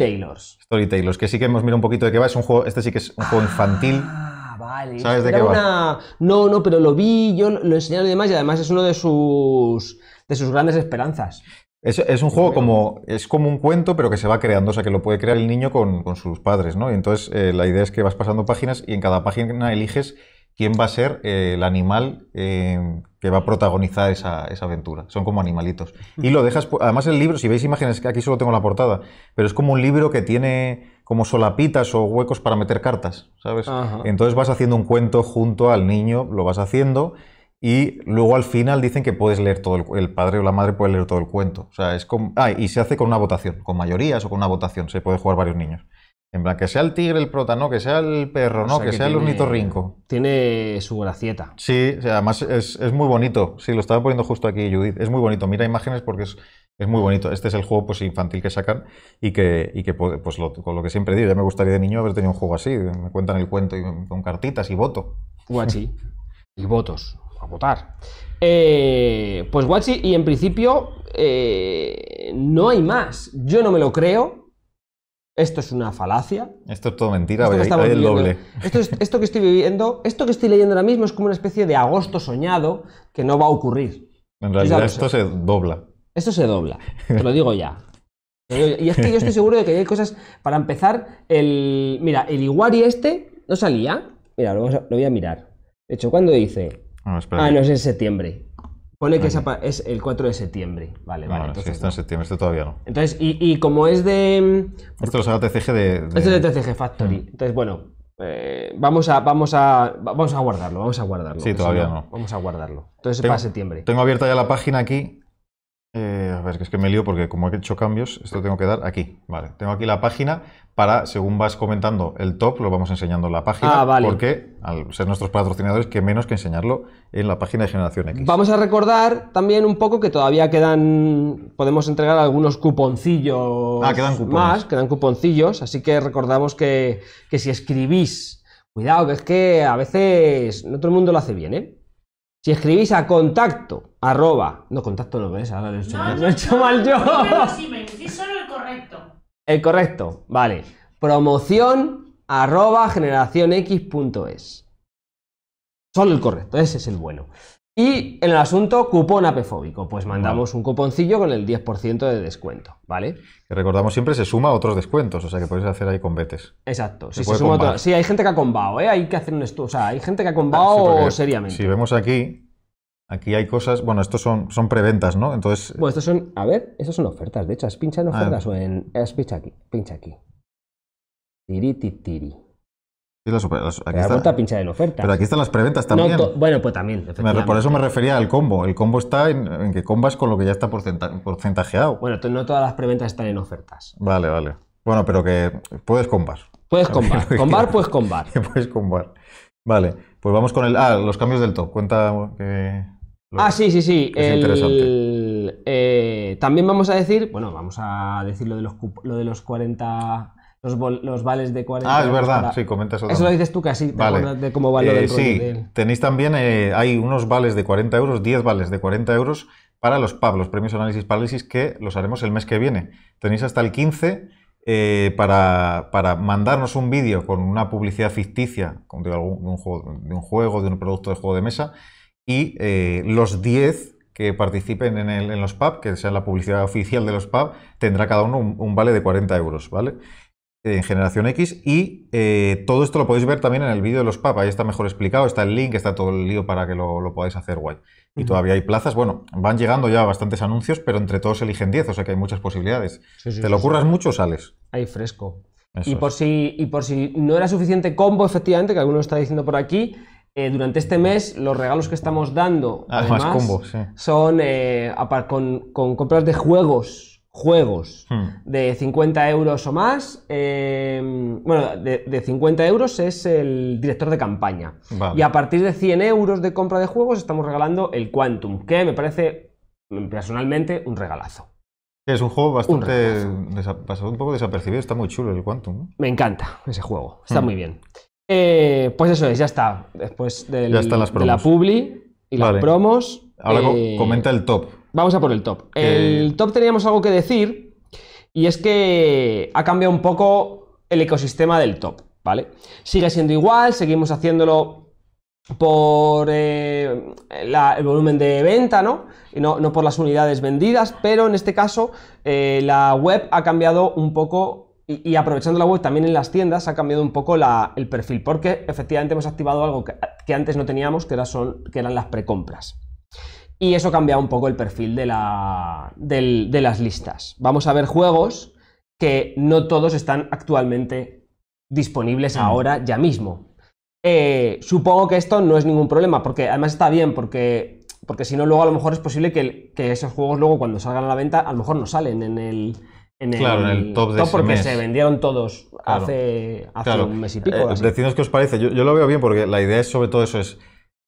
story Tailors, que sí que hemos mirado un poquito de qué va. Es un juego, este sí que es un juego infantil. Ah, vale. ¿Sabes de qué va? No, no, pero lo vi, yo lo enseñaron y demás, y además es uno de sus, de sus grandes esperanzas. Es, un juego como. Es como un cuento, pero que se va creando. O sea, que lo puede crear el niño con, sus padres, ¿no? Y entonces eh, la idea es que vas pasando páginas y en cada página eliges quién va a ser eh, el animal eh, que va a protagonizar esa, aventura. Son como animalitos. Y lo dejas. Además, el libro, si veis imágenes, que aquí solo tengo la portada, pero es como un libro que tiene como solapitas o huecos para meter cartas, ¿sabes? Entonces vas haciendo un cuento junto al niño, lo vas haciendo. Y luego al final dicen que puedes leer todo el, el, padre o la madre puede leer todo el cuento. O sea, es como ah, y se hace con una votación, con mayorías o con una votación. Se puede jugar varios niños. En plan, que sea el tigre el prota, no, que sea el perro, no, que, sea el el ornitorrinco. Tiene su gracieta. Sí, sea, además es, muy bonito. Sí, lo estaba poniendo justo aquí, Judith. Es muy bonito. Mira imágenes porque es, muy bonito. Este es el juego pues, infantil que sacan y que, y pues, pues, lo, con lo que siempre digo, ya me gustaría de niño haber tenido un juego así. Me cuentan el cuento y, con cartitas y voto. Guachi. [LAUGHS] y votos a votar. Eh, pues Guachi, y en principio eh, no hay más. Yo no me lo creo. Esto es una falacia. Esto es todo mentira, esto que, Esto, que estoy viviendo, esto que estoy leyendo ahora mismo es como una especie de agosto soñado que no va a ocurrir. En realidad esto se dobla. Esto se dobla, [LAUGHS] te lo digo ya. Y es que yo estoy seguro de que hay cosas. Para empezar, el. Mira, el Iguari este no salía. Mira, lo, voy a mirar. De hecho, cuando dice. No, ah, no, es en septiembre. Pone que es, el 4 de septiembre. Vale, vale. Entonces, en septiembre, este todavía no. Entonces, y, como es de. Mm, esto es de TCG de, de, es de TCG Factory. Mm. Entonces, bueno, eh, vamos, a, vamos, a, vamos a guardarlo, vamos a guardarlo. Sí, todavía no, Vamos a guardarlo. Entonces, tengo, para septiembre. Tengo abierta ya la página aquí eh, a ver, que es que me lío porque como he hecho cambios, esto tengo que dar aquí. Vale, tengo aquí la página para, según vas comentando el top, lo vamos enseñando en la página. Ah, porque al ser nuestros patrocinadores, que menos que enseñarlo en la página de Generación X. Vamos a recordar también un poco que todavía quedan, podemos entregar algunos cuponcillos ah, más, quedan cuponcillos, así que recordamos que, que si escribís, cuidado, que es que a veces no todo el mundo lo hace bien, ¿eh? Si escribís a contacto, arroba. No, contacto no es, ahora lo he hecho no, mal. Lo he hecho mal yo. No me sí, solo el correcto. El correcto, vale. Promoción arroba generacionx.es. Solo el correcto, ese es el bueno. Y en el asunto, cupón apefóbico. Pues mandamos un cuponcillo con el 10% de descuento, ¿vale? Que recordamos siempre, se suma a otros descuentos, o sea que podéis hacer ahí con betes. Exacto. si sí, hay gente que ha combado, ¿eh? Hay que hacer un estudio. O sea, hay gente que ha combado seriamente. Si vemos aquí, aquí hay cosas. Bueno, estos son, son preventas, ¿no? Entonces. Bueno, estos son. A ver, estas son ofertas. De hecho, es pincha en ah. ofertas o en. Has pincha aquí. Pincha aquí. Tiri, tiri. La las, las, aquí oferta. Pero aquí están las preventas también. bueno, pues también. por eso me refería al combo. El combo está en, que combas con lo que ya está porcentajeado. Bueno, no todas las preventas están en ofertas. Vale, vale. Bueno, pero que puedes combar. Puedes combar. [LAUGHS] Combar, puedes combar. [LAUGHS] [LAUGHS] puedes combar. Vale, pues vamos con el. Ah, los cambios del top. Cuenta que. ah, sí, sí, sí. El, eh, también vamos a decir, bueno, vamos a decir de los, lo de los 40 los, vales de 40. Ah, es verdad, sí, comentas eso. Eso lo dices tú casi, vale. de cómo vale eh, Sí, tenéis también, eh, hay unos vales de 40 euros, 10 vales de 40 euros para los Pab los premios Análisis Parálisis, que los haremos el mes que viene. Tenéis hasta el 15 eh, para, mandarnos un vídeo con una publicidad ficticia de, algún, de, un juego, de, un juego, de un producto de juego de mesa, y los 10 que participen en, el, en los Pab que sea la publicidad oficial de los Pab tendrá cada uno un, un, vale de 40 euros, ¿vale? en Generación X y eh, todo esto lo podéis ver también en el vídeo de los papas, ahí está mejor explicado, está el link, está todo el lío para que lo, podáis hacer guay. Y todavía hay plazas, bueno, van llegando ya bastantes anuncios, pero entre todos eligen 10, o sea que hay muchas posibilidades. Te lo curras mucho, sales. Ahí fresco. y por, si, y por si no era suficiente combo, efectivamente, que alguno está diciendo por aquí, eh, durante este mes los regalos que estamos dando ah, además, son eh, con compras de juegos juegos hmm. de 50 euros o más. Em, bueno, de, 50 euros es el director de campaña. Y a partir de 100 euros de compra de juegos estamos regalando el Quantum, que me parece personalmente un regalazo. Es un juego bastante un pasado un poco desapercibido, está muy chulo el Quantum. Me encanta ese juego, está hmm. muy bien. Eh, pues eso es, ya está. Después del, de la publi y las promos. Ahora eh, comenta el top vamos a por el top. El top teníamos algo que decir y es que ha cambiado un poco el ecosistema del top, ¿vale? Sigue siendo igual, seguimos haciéndolo por eh, el volumen de venta, ¿no? Y no, por las unidades vendidas, pero en este caso eh, la web ha cambiado un poco y, aprovechando la web también en las tiendas ha cambiado un poco el perfil, porque efectivamente hemos activado algo que, antes no teníamos, que, que eran las precompras y eso cambia un poco el perfil de, la, de las listas. Vamos a ver juegos que no todos están actualmente disponibles mm. ahora ya mismo. Eh, supongo que esto no es ningún problema, porque además está bien, porque, porque si no, luego a lo mejor es posible que, que, esos juegos luego cuando salgan a la venta, a lo mejor no salen en el... En el, top de top porque se vendieron todos hace, un mes y pico. Eh, qué os parece. Yo, yo, lo veo bien porque la idea es sobre todo eso, es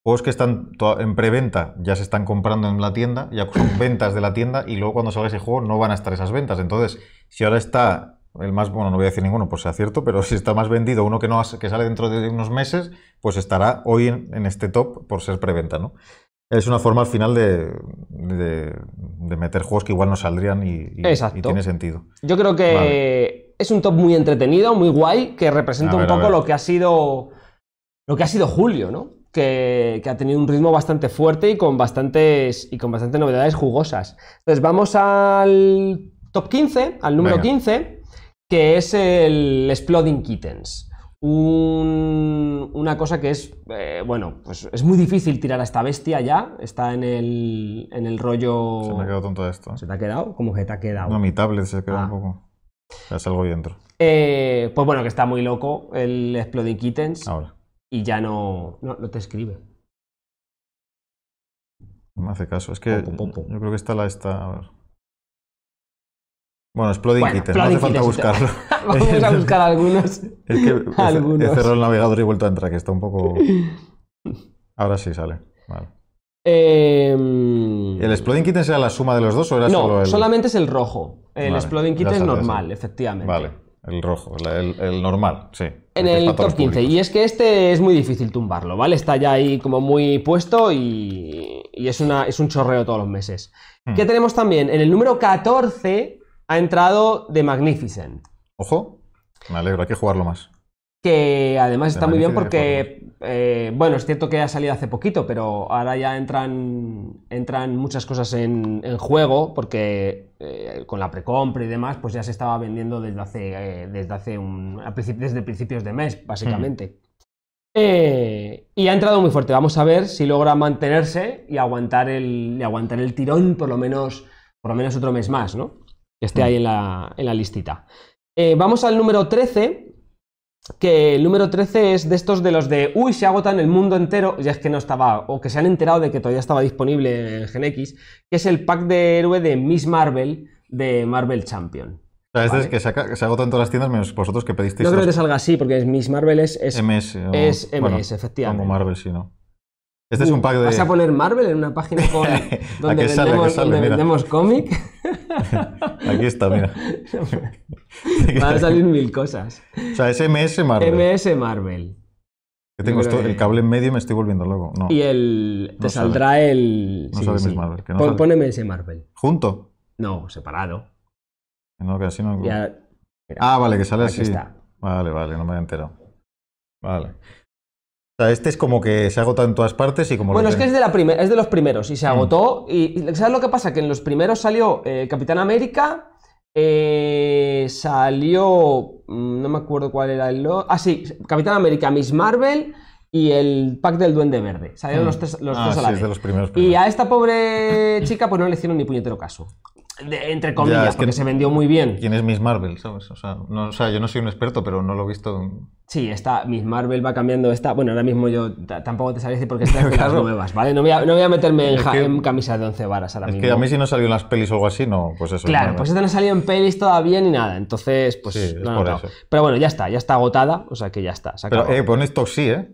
Juegos que están en preventa ya se están comprando en la tienda, ya son [COUGHS] ventas de la tienda y luego cuando salga ese juego no van a estar esas ventas. Entonces, si ahora está el más, bueno, no voy a decir ninguno por pues sea cierto, pero si está más vendido uno que, no que sale dentro de unos meses, pues estará hoy en, este top por ser preventa, ¿no? Es una forma al final de, meter juegos que igual no saldrían y, tiene sentido. Yo creo que es un top muy entretenido, muy guay, que representa un poco lo que ha sido lo que ha sido julio, ¿no? que, ha tenido un ritmo bastante fuerte y con bastantes, y con bastantes novedades jugosas. Entonces vamos al top 15, al número 15, que es el Exploding Kittens. una cosa que es, eh, bueno, pues es muy difícil tirar a esta bestia ya, está en el, en el rollo... Se me ha quedado tonto esto. ¿Se te ha quedado? como que te ha quedado? No, mi se queda un ah. poco. Ya salgo y entro. Eh, pues bueno, que está muy loco el Exploding Kittens. Ahora y ya no, no, te escribe. No me hace caso. Es que yo creo que esta la ver. Bueno, Exploding bueno, no hace falta buscarlo. [LAUGHS] Vamos a buscar algunos. [LAUGHS] Es que [LAUGHS] algunos. he cerrado el navegador y he vuelto a entrar, que está un poco. Ahora sí sale. Vale. Em, ¿El Exploding Kitten era la suma de los dos o era no, solamente es el rojo. El Exploding Kittens normal, efectivamente. Vale, el rojo, el, el normal, sí. En el, top 15. Y es que este es muy difícil tumbarlo, ¿vale? Está ya ahí como muy puesto y, es, una, es un chorreo todos los meses. Hmm. ¿Qué tenemos también? En el número 14 ha entrado The Magnificent. Ojo, me alegro, hay que jugarlo más que además está muy bien porque, eh, bueno, es cierto que ha salido hace poquito, pero ahora ya entran, entran muchas cosas en, en juego porque eh, con la precompra y demás, pues ya se estaba vendiendo desde hace, eh, desde hace un, desde principios de mes, básicamente. Hmm. y ha entrado muy fuerte. Vamos a ver si logra mantenerse y aguantar el, aguantar el tirón por lo, menos, por lo menos otro mes más, ¿no? Que esté hmm. ahí en la, en la listita. vamos al número 13, que el número 13 es de estos de los de, uy, se agotan el mundo entero, ya es que no estaba, o que se han enterado de que todavía estaba disponible en Gen que es el pack de héroe de Miss Marvel, de Marvel Champion. O sea, este es que se, agotan todas las tiendas menos vosotros que pedisteis. Yo creo que salga así, porque Miss Marvel es, MS, es MS efectivamente. Como Marvel, si ¿no? Este es un pack de. ¿Vas a poner Marvel en una página [LAUGHS] donde, vendemos, cómic? [LAUGHS] Aquí está, mira. [LAUGHS] Van a salir mil cosas. O sea, es MS Marvel. MS Marvel. Que tengo el cable en medio y me estoy volviendo loco. y el. Te saldrá el. No sí, sale Marvel. Pon, MS Marvel. ¿Junto? No, separado. No, que no. ah, vale, que sale así. Está. Vale, vale, no me he enterado. Vale este es como que se agotado en todas partes y como... Bueno, es que es de, la es de los primeros y se mm. agotó. Y, ¿sabes lo que pasa? Que en los primeros salió eh, Capitán América, eh, salió... Mm, no me acuerdo cuál era el... Ah, sí, Capitán América, Miss Marvel y el pack del Duende Verde. Salieron mm. los tres, los ah, tres sí, de los primeros, Y a esta pobre chica pues no le hicieron ni puñetero caso entre comillas, que porque se vendió muy bien. ¿Quién es Miss Marvel? ¿sabes? O sea, yo no soy un experto, pero no lo he visto. Sí, está, Miss Marvel va cambiando esta. Bueno, ahora mismo yo tampoco te sabía decir porque están las [LAUGHS] nuevas, ¿vale? No voy a, no voy a meterme en, camisas de once varas ahora mismo. Es que a mí si no salió en las pelis o algo así, no, pues eso. Claro, pues esta no salió en pelis todavía ni nada, entonces, pues no, Pero bueno, ya está, ya está agotada, o sea que ya está. pero eh, esto pues sí, ¿eh?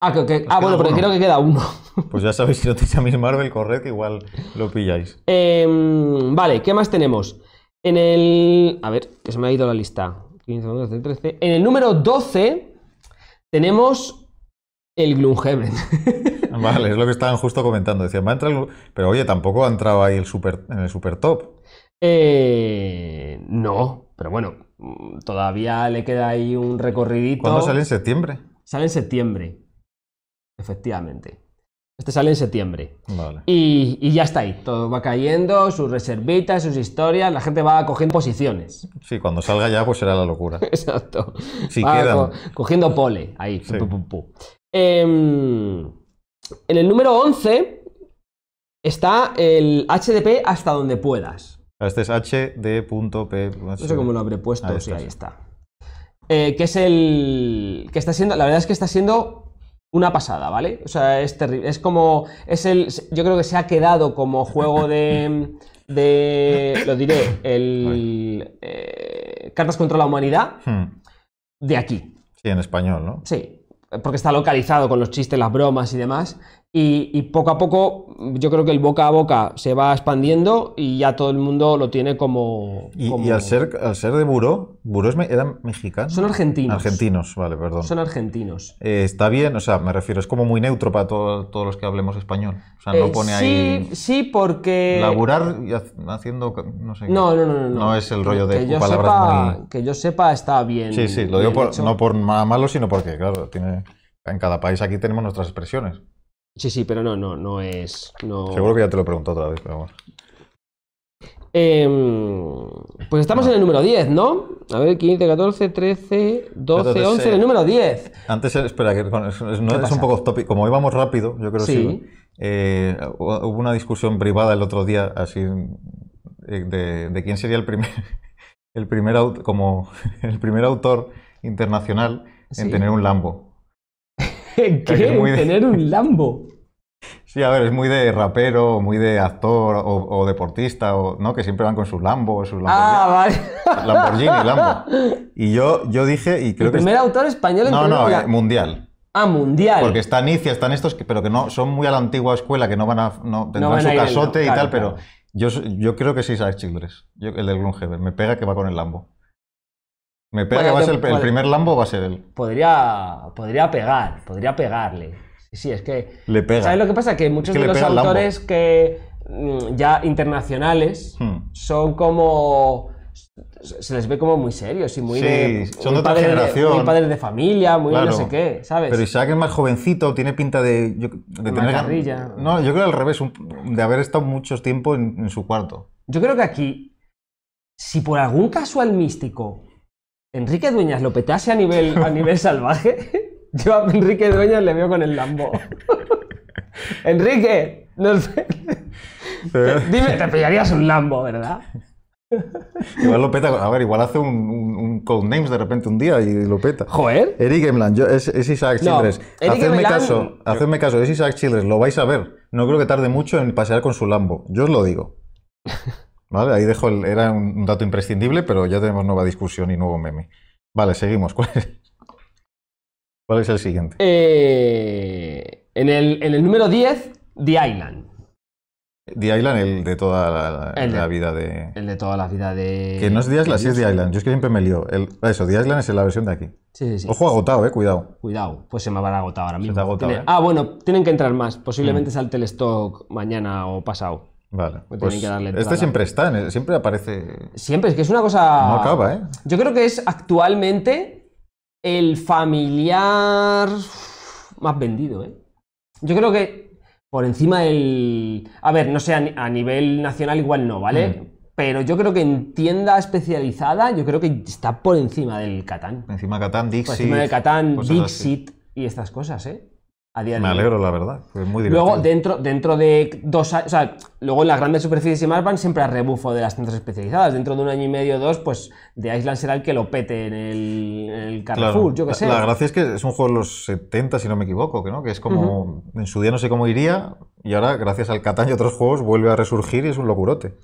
Ah, ah bueno, porque creo que queda uno. [LAUGHS] Pues ya sabéis, si no tenéis a Miss Marvel, corred, igual lo pilláis. Em, vale, ¿qué más tenemos? En el. A ver, que se me ha ido la lista. 15, 12, 13. En el número 12 tenemos el Gloomhaven. [LAUGHS] Vale, es lo que estaban justo comentando. Decían, va a entrar el... Pero oye, tampoco ha entrado ahí el super, en el super top. Eh, no, pero bueno, mm, todavía le queda ahí un recorridito. ¿Cuándo sale en septiembre? Sale en septiembre. Efectivamente. Este sale en septiembre. Vale. Y, ya está ahí. Todo va cayendo, sus reservitas, sus historias, la gente va cogiendo posiciones. Sí, cuando salga ya, pues será la locura. [LAUGHS] Exacto. Si cogiendo pole, ahí. Em, en el número 11 está el HDP hasta donde puedas. Este es hd.p. No sé cómo lo habré puesto, sí, ahí está. Eh, que es el. que está siendo. La verdad es que está siendo una pasada, ¿vale? O sea, es terrible. Es como. Es el. Yo creo que se ha quedado como juego de. Lo diré. El. Eh, Cartas contra la humanidad. Hmm. De aquí. Sí, en español, ¿no? Sí. Porque está localizado con los chistes, las bromas y demás. Y, poco a poco yo creo que el boca a boca se va expandiendo y ya todo el mundo lo tiene como... Y, al, ser, al ser de Buró, Buró me, era mexicano. Son argentinos. Argentinos, vale, perdón. Son argentinos. Eh, está bien, o sea, me refiero, es como muy neutro para todos los que hablemos español. O sea, no eh, pone ahí... Sí, porque... Laburar haciendo... No sé. No, no, no, no, no. No es el rollo de... yo, palabras sepa, muy... que yo sepa está bien. Sí, sí, lo digo no por malo, sino porque, claro, tiene... En cada país aquí tenemos nuestras expresiones. Sí, sí, pero no, no, no es. Seguro que ya te lo he otra vez, pero bueno. Em, pues estamos en el número 10, ¿no? A ver, 15, 14, 13, 12, 11, el número 10. Antes, eh, espera, que es, un poco topic. Como íbamos rápido, yo creo que sí. Eh, hubo una discusión privada el otro día, así, eh, de, quién sería el primer, [LAUGHS] el primer, como [LAUGHS] el primer autor internacional en tener un Lambo. [LAUGHS] ¿Qué? ¿Tener un Lambo? [LAUGHS] Sí, a ver, es muy de rapero, muy de actor o, deportista, o, ¿no? Que siempre van con su Lambo, su Lamborghini. Ah, vale. Lamborghini, Lambo. [LAUGHS] Y yo, yo dije, y creo El primer autor español en No, no, eh, mundial. Ah, mundial. Porque están Icia, están estos, pero que no son muy a la antigua escuela, que no van a. No, tendrán su casote y tal, pero yo, yo creo que sí, Sides Childress, el del Grunheber, Me pega que va con el Lambo. Me pega va a ser el, primer Lambo va a ser él. Podría, podría pegar, podría pegarle. Sí, es que. Le ¿Sabes lo que pasa? Que muchos de los autores que mm, ya internacionales hmm. son como. Se les ve como muy serios y muy. son de otra generación. muy padres de familia, muy no sé qué, ¿sabes? Pero Isaac es más jovencito, tiene pinta de. de tener. No, yo creo al revés, de haber estado mucho tiempo en su cuarto. Yo creo que aquí, si por algún casual místico Enrique Dueñas lo petase a nivel, a nivel salvaje. [LAUGHS] Yo a Enrique Dueñas le veo con el Lambo. [LAUGHS] Enrique, [LAUGHS] dime, te pillarías un Lambo, ¿verdad? igual lo peta, a ver, igual hace un, un, names de repente un día y lo peta. Joder. Eric Emland, es, Isaac Childress. caso, hacedme caso, es Isaac Childress, lo vais a ver. No creo que tarde mucho en pasear con su Lambo, yo os lo digo. ¿Vale? Ahí dejo, el, era un dato imprescindible, pero ya tenemos nueva discusión y nuevo meme. Vale, seguimos. [LAUGHS] ¿Cuál es, ¿Cuál es el siguiente? Eh, en, el, en, el, número 10, The Island. The Island, el de toda la, vida de. El de toda la vida de. Que no es The Island, sí es The Island. Yo es que siempre me lío. El, eso, The Island es la versión de aquí. Sí, sí, Ojo agotado, eh, cuidado. Cuidado, pues se me habrá agotado ahora mismo. Eh. Ah, bueno, tienen que entrar más. Posiblemente mm. salte el stock mañana o pasado. Vale. Pues pues este siempre está, siempre aparece. Siempre, es que es una cosa. No acaba, ¿eh? Yo creo que es actualmente el familiar más vendido, ¿eh? Yo creo que por encima del. A ver, no sé, a, nivel nacional igual no, ¿vale? Mm. Pero yo creo que en tienda especializada, yo creo que está por encima del Catán. Encima Catán, Dixit. Por encima del Catán, Dixit y estas cosas, ¿eh? Me alegro, la verdad. muy divertido. Luego, dentro, dentro de dos años, o sea, luego en las grandes superficies y más van siempre a rebufo de las tiendas especializadas. Dentro de un año y medio o dos, pues de Island será el que lo pete en el, Carrefour, yo qué sé. La, gracia es que es un juego de los 70, si no me equivoco, que, ¿no? que es como, en su día no sé cómo iría, y ahora gracias al Catán y otros juegos vuelve a resurgir y es un locurote.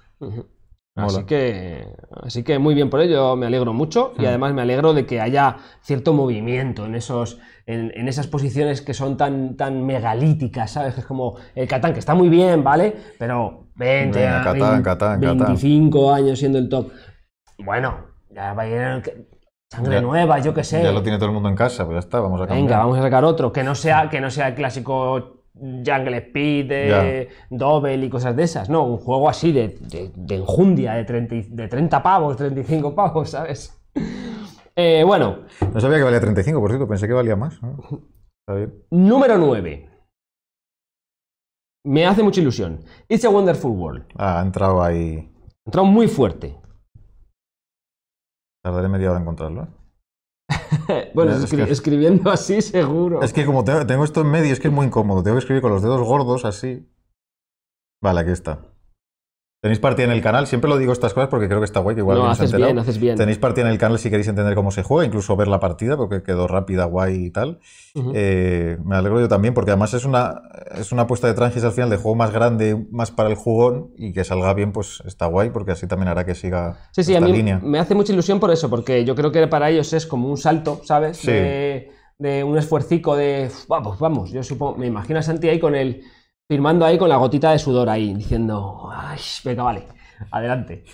Así que, así que muy bien por ello, me alegro mucho y además me alegro de que haya cierto movimiento en esos en, esas posiciones que son tan, tan megalíticas, ¿sabes? Que es como el Catán, que está muy bien, ¿vale? Pero 20, ah, Catán, 25 años siendo el top. Bueno, ya va a ir sangre nueva, yo qué sé. Ya lo tiene todo el mundo en casa, pues ya está, vamos a cambiar. Venga, vamos a sacar otro. Que no sea, que no sea el clásico Jungle Speed, eh, Double y cosas de esas. No, un juego así de, de, enjundia, de de 30 pavos, 35 pavos, ¿sabes? Eh, bueno. No sabía que valía 35, pensé que valía más. Está bien. Número 9. Me hace mucha ilusión. It's a Wonderful World. Ah, ha entrado ahí. Ha entrado muy fuerte. Tardaré media hora en encontrarlo. [LAUGHS] bueno, escribiendo así, seguro. Es que como tengo, esto en medio, es que es muy incómodo. Tengo que escribir con los dedos gordos así. Vale, aquí está. Tenéis partida en el canal, siempre lo digo estas cosas porque creo que está guay, que igual no, haces bien, haces bien. Tenéis partida en el canal si queréis entender cómo se juega, incluso ver la partida porque quedó rápida, guay y tal. Eh, me alegro yo también porque además es una, es una apuesta de tranjes al final de juego más grande, más para el jugón y que salga bien, pues está guay porque así también hará que siga sí, sí, a mí línea. Me hace mucha ilusión por eso, porque yo creo que para ellos es como un salto, ¿sabes? De, un esfuerzico de vamos, vamos. Yo supongo, me imagino a Santi ahí con el firmando ahí con la gotita de sudor ahí, diciendo, ay, venga, vale, adelante. [LAUGHS]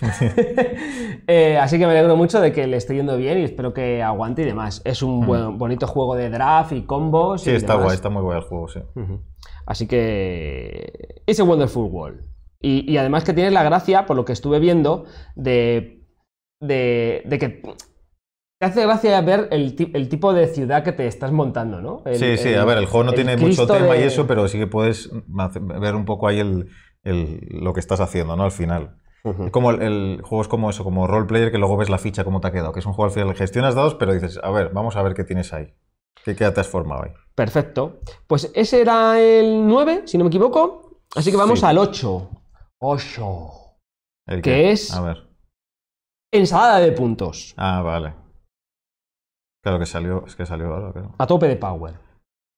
Eh, así que me alegro mucho de que le esté yendo bien y espero que aguante y demás. Es un buen, mm. bonito juego de draft y combos. Sí, está guay, está muy guay el juego, sí. Así que es a Wonderful World. Y, además que tienes la gracia, por lo que estuve viendo, de, de, que te hace gracia ver el, tipo de ciudad que te estás montando, ¿no? sí, sí, a ver, el juego no tiene mucho tema y eso, pero sí que puedes ver un poco ahí lo que estás haciendo, ¿no? Al final. Como el, juego es como eso, como role player, que luego ves la ficha, cómo te ha quedado, que es un juego al final gestionas dados, pero dices, a ver, vamos a ver qué tienes ahí, qué, queda te has formado ahí. Perfecto. Pues ese era el 9, si no me equivoco, así que vamos al 8. 8. que qué? es... A ver. Ensalada de puntos. Ah, vale. Claro que salió, es que salió A tope de power.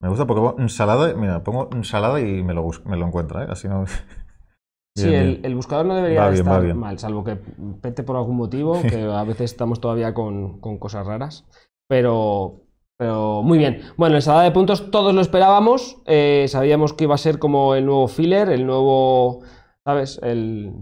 Me gusta porque ensalada, mira, pongo ensalada y me lo, me lo encuentra, ¿eh? Así no... [LAUGHS] sí, el, buscador no debería estar mal, salvo que pete por algún motivo, que a veces estamos todavía con, cosas raras. Pero, pero muy bien. Bueno, ensalada de puntos todos lo esperábamos. Eh, sabíamos que iba a ser como el nuevo filler, el nuevo, ¿sabes? El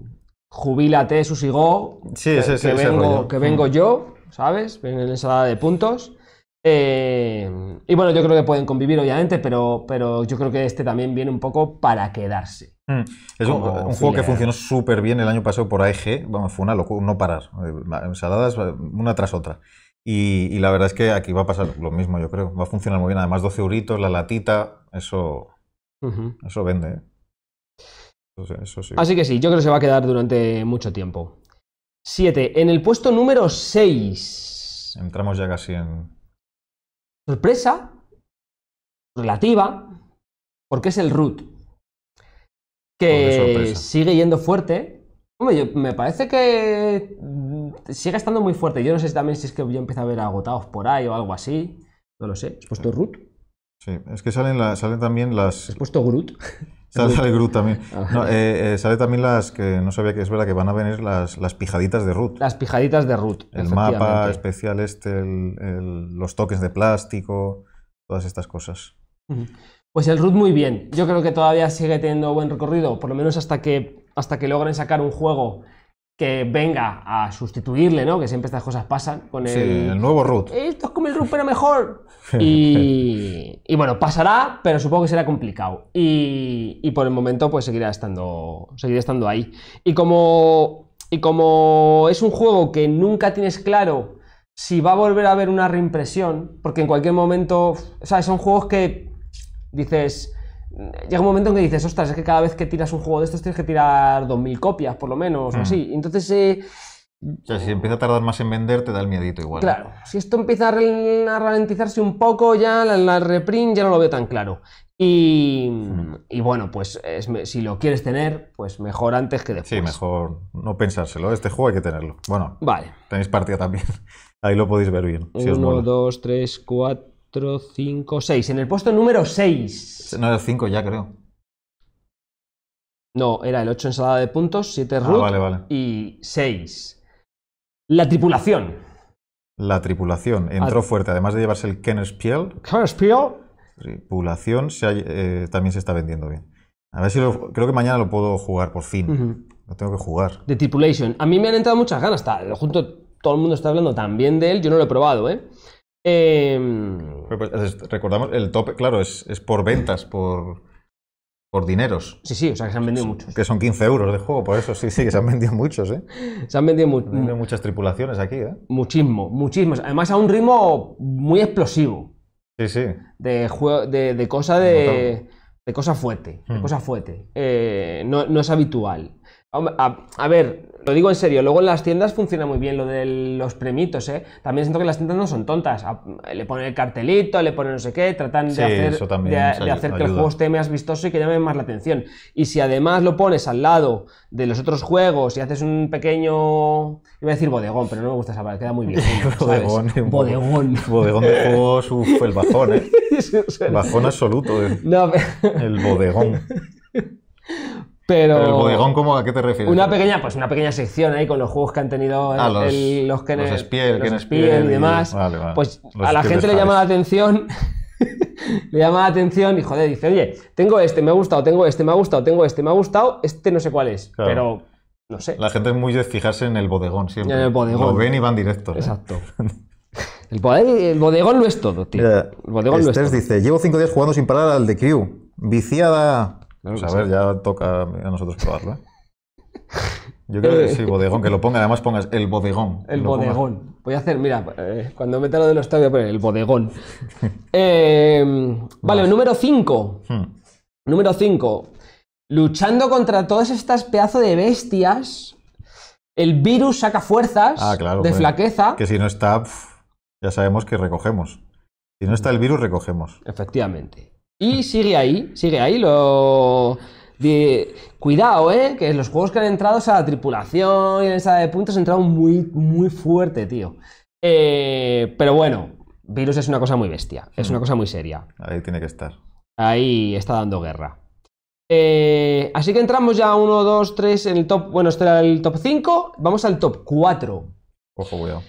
jubilate, susigó. Sí, que, ese, vengo, que vengo mm. yo. ¿sabes? En ensalada de puntos. Eh, y bueno, yo creo que pueden convivir, obviamente, pero, yo creo que este también viene un poco para quedarse. Mm, es un, juego que funcionó súper bien el año pasado por AEG. fue una locura, no parar. Ensaladas eh, eh, una tras otra. Y, la verdad es que aquí va a pasar lo mismo, yo creo. Va a funcionar muy bien. Además, 12 euritos, la latita, eso, eso vende. Así que sí, yo creo que se va a quedar durante mucho tiempo. 7. En el puesto número 6. Entramos ya casi en. Sorpresa. Relativa. Porque es el root. Que sigue yendo fuerte. Hombre, me parece que sigue estando muy fuerte. Yo no sé también si es que yo empiezo a ver agotados por ahí o algo así. No lo sé. ¿Has puesto root? Sí, es que salen, salen también las. ¿Has puesto Groot? [LAUGHS] Sale, Groot también. Eh, eh, sale también las que no sabía que es verdad que van a venir las, las pijaditas de Root. Las pijaditas de Root. El mapa especial este, los toques de plástico, todas estas cosas. Pues el Root muy bien. Yo creo que todavía sigue teniendo buen recorrido, por lo menos hasta que, hasta que logren sacar un juego que venga a sustituirle, ¿no? Que siempre estas cosas pasan con el... Sí, el nuevo root. Esto es como el root, pero mejor. [LAUGHS] y, bueno, pasará, pero supongo que será complicado. Y, por el momento, pues seguirá estando, seguirá estando ahí. Y como, y como es un juego que nunca tienes claro si va a volver a haber una reimpresión, porque en cualquier momento, o sea, son juegos que dices llega un momento en que dices, ostras, es que cada vez que tiras un juego de estos tienes que tirar 2.000 copias, por lo menos, o hmm. así. Entonces... Eh, si empieza a tardar más en vender, te da el miedito igual. Claro, si esto empieza a ralentizarse un poco, ya la, la reprint ya no lo veo tan claro. Y, hmm. bueno, pues si lo quieres tener, pues mejor antes que después. Sí, mejor no pensárselo. ¿eh? Este juego hay que tenerlo. Bueno, vale. tenéis partida también. [LAUGHS] Ahí lo podéis ver bien. Uno, dos, tres, cuatro. 4, 5, 6. En el puesto número 6. No, el 5 ya creo. No, era el 8 ensalada de puntos, 7 ah, root vale, vale. y 6. La tripulación. La tripulación. Entró fuerte, además de llevarse el Kennerspiel. Kennerspiel. Tripulación se eh, también se está vendiendo bien. A ver si lo, creo que mañana lo puedo jugar por fin. Lo tengo que jugar. De Tripulation. A mí me han entrado muchas ganas. junto, todo el mundo está hablando también de él. Yo no lo he probado, ¿eh? Em, pues, recordamos, el tope, claro, es, por ventas, por, dineros. Sí, sí, o sea que se han vendido muchos. Que son 15 euros de juego, por eso sí, sí, que se han vendido muchos, ¿eh? Se han vendido, muchas tripulaciones aquí, ¿eh? Muchísimo, muchísimos. Además, a un ritmo muy explosivo. Sí, sí. De, de, de cosa de, de. cosa fuerte. Hmm. cosa fuerte. Eh, no, es habitual. a ver, lo digo en serio, luego en las tiendas funciona muy bien lo de los premitos, ¿eh? También siento que las tiendas no son tontas. Ah, le ponen el cartelito, le ponen no sé qué, tratan de hacer, de, hacer que el juego esté más vistoso y que llame más la atención. Y si además lo pones al lado de los otros juegos y haces un pequeño. iba a decir bodegón, pero no me gusta esa palabra, queda muy bien. [LAUGHS] bodegón, bodegón. Bodegón de juegos, uf, el bajón, ¿eh? [LAUGHS] El bajón absoluto. Eh. No, El bodegón. [LAUGHS] Pero, ¿El bodegón a qué te refieres? Una pequeña, pues una pequeña sección ahí con los juegos que han tenido ah, los, que los, Spiel, y, demás. Pues a la gente le llama la atención. [LAUGHS] le llama la atención y joder, dice, oye, tengo este, me ha gustado, tengo este, me ha gustado, tengo este, me ha gustado, este no sé cuál es. Pero no sé. La gente es muy de fijarse en el bodegón siempre. En el bodegón. Lo ven y van directo. ¿eh? Exacto. [LAUGHS] el, bodegón lo es todo, tío. El bodegón Estés lo es todo. dice, llevo cinco días jugando sin parar al de Crew. Viciada a ver, ya toca a nosotros probarlo. Yo creo que [LAUGHS] sí, bodegón, que lo ponga, además pongas el bodegón. El bodegón. Voy a hacer, mira, eh, cuando meta lo de los voy el bodegón. [LAUGHS] Eh, vale, número 5. Hmm. Número 5. Luchando contra todas estas pedazos de bestias, el virus saca fuerzas ah, de flaqueza. Que si no está, ya sabemos que recogemos. Si no está el virus, recogemos. Efectivamente. Y sigue ahí, sigue ahí. Lo. Cuidado, eh, que los juegos que han entrado o a sea, la tripulación y en esa de puntos han entrado muy, muy fuerte, tío. Eh, pero bueno, virus es una cosa muy bestia, es una mm. cosa muy seria. Ahí tiene que estar. Ahí está dando guerra. Eh, así que entramos ya 1, 2, 3 en el top. Bueno, este era el top 5. Vamos al top 4. Ojo, weón.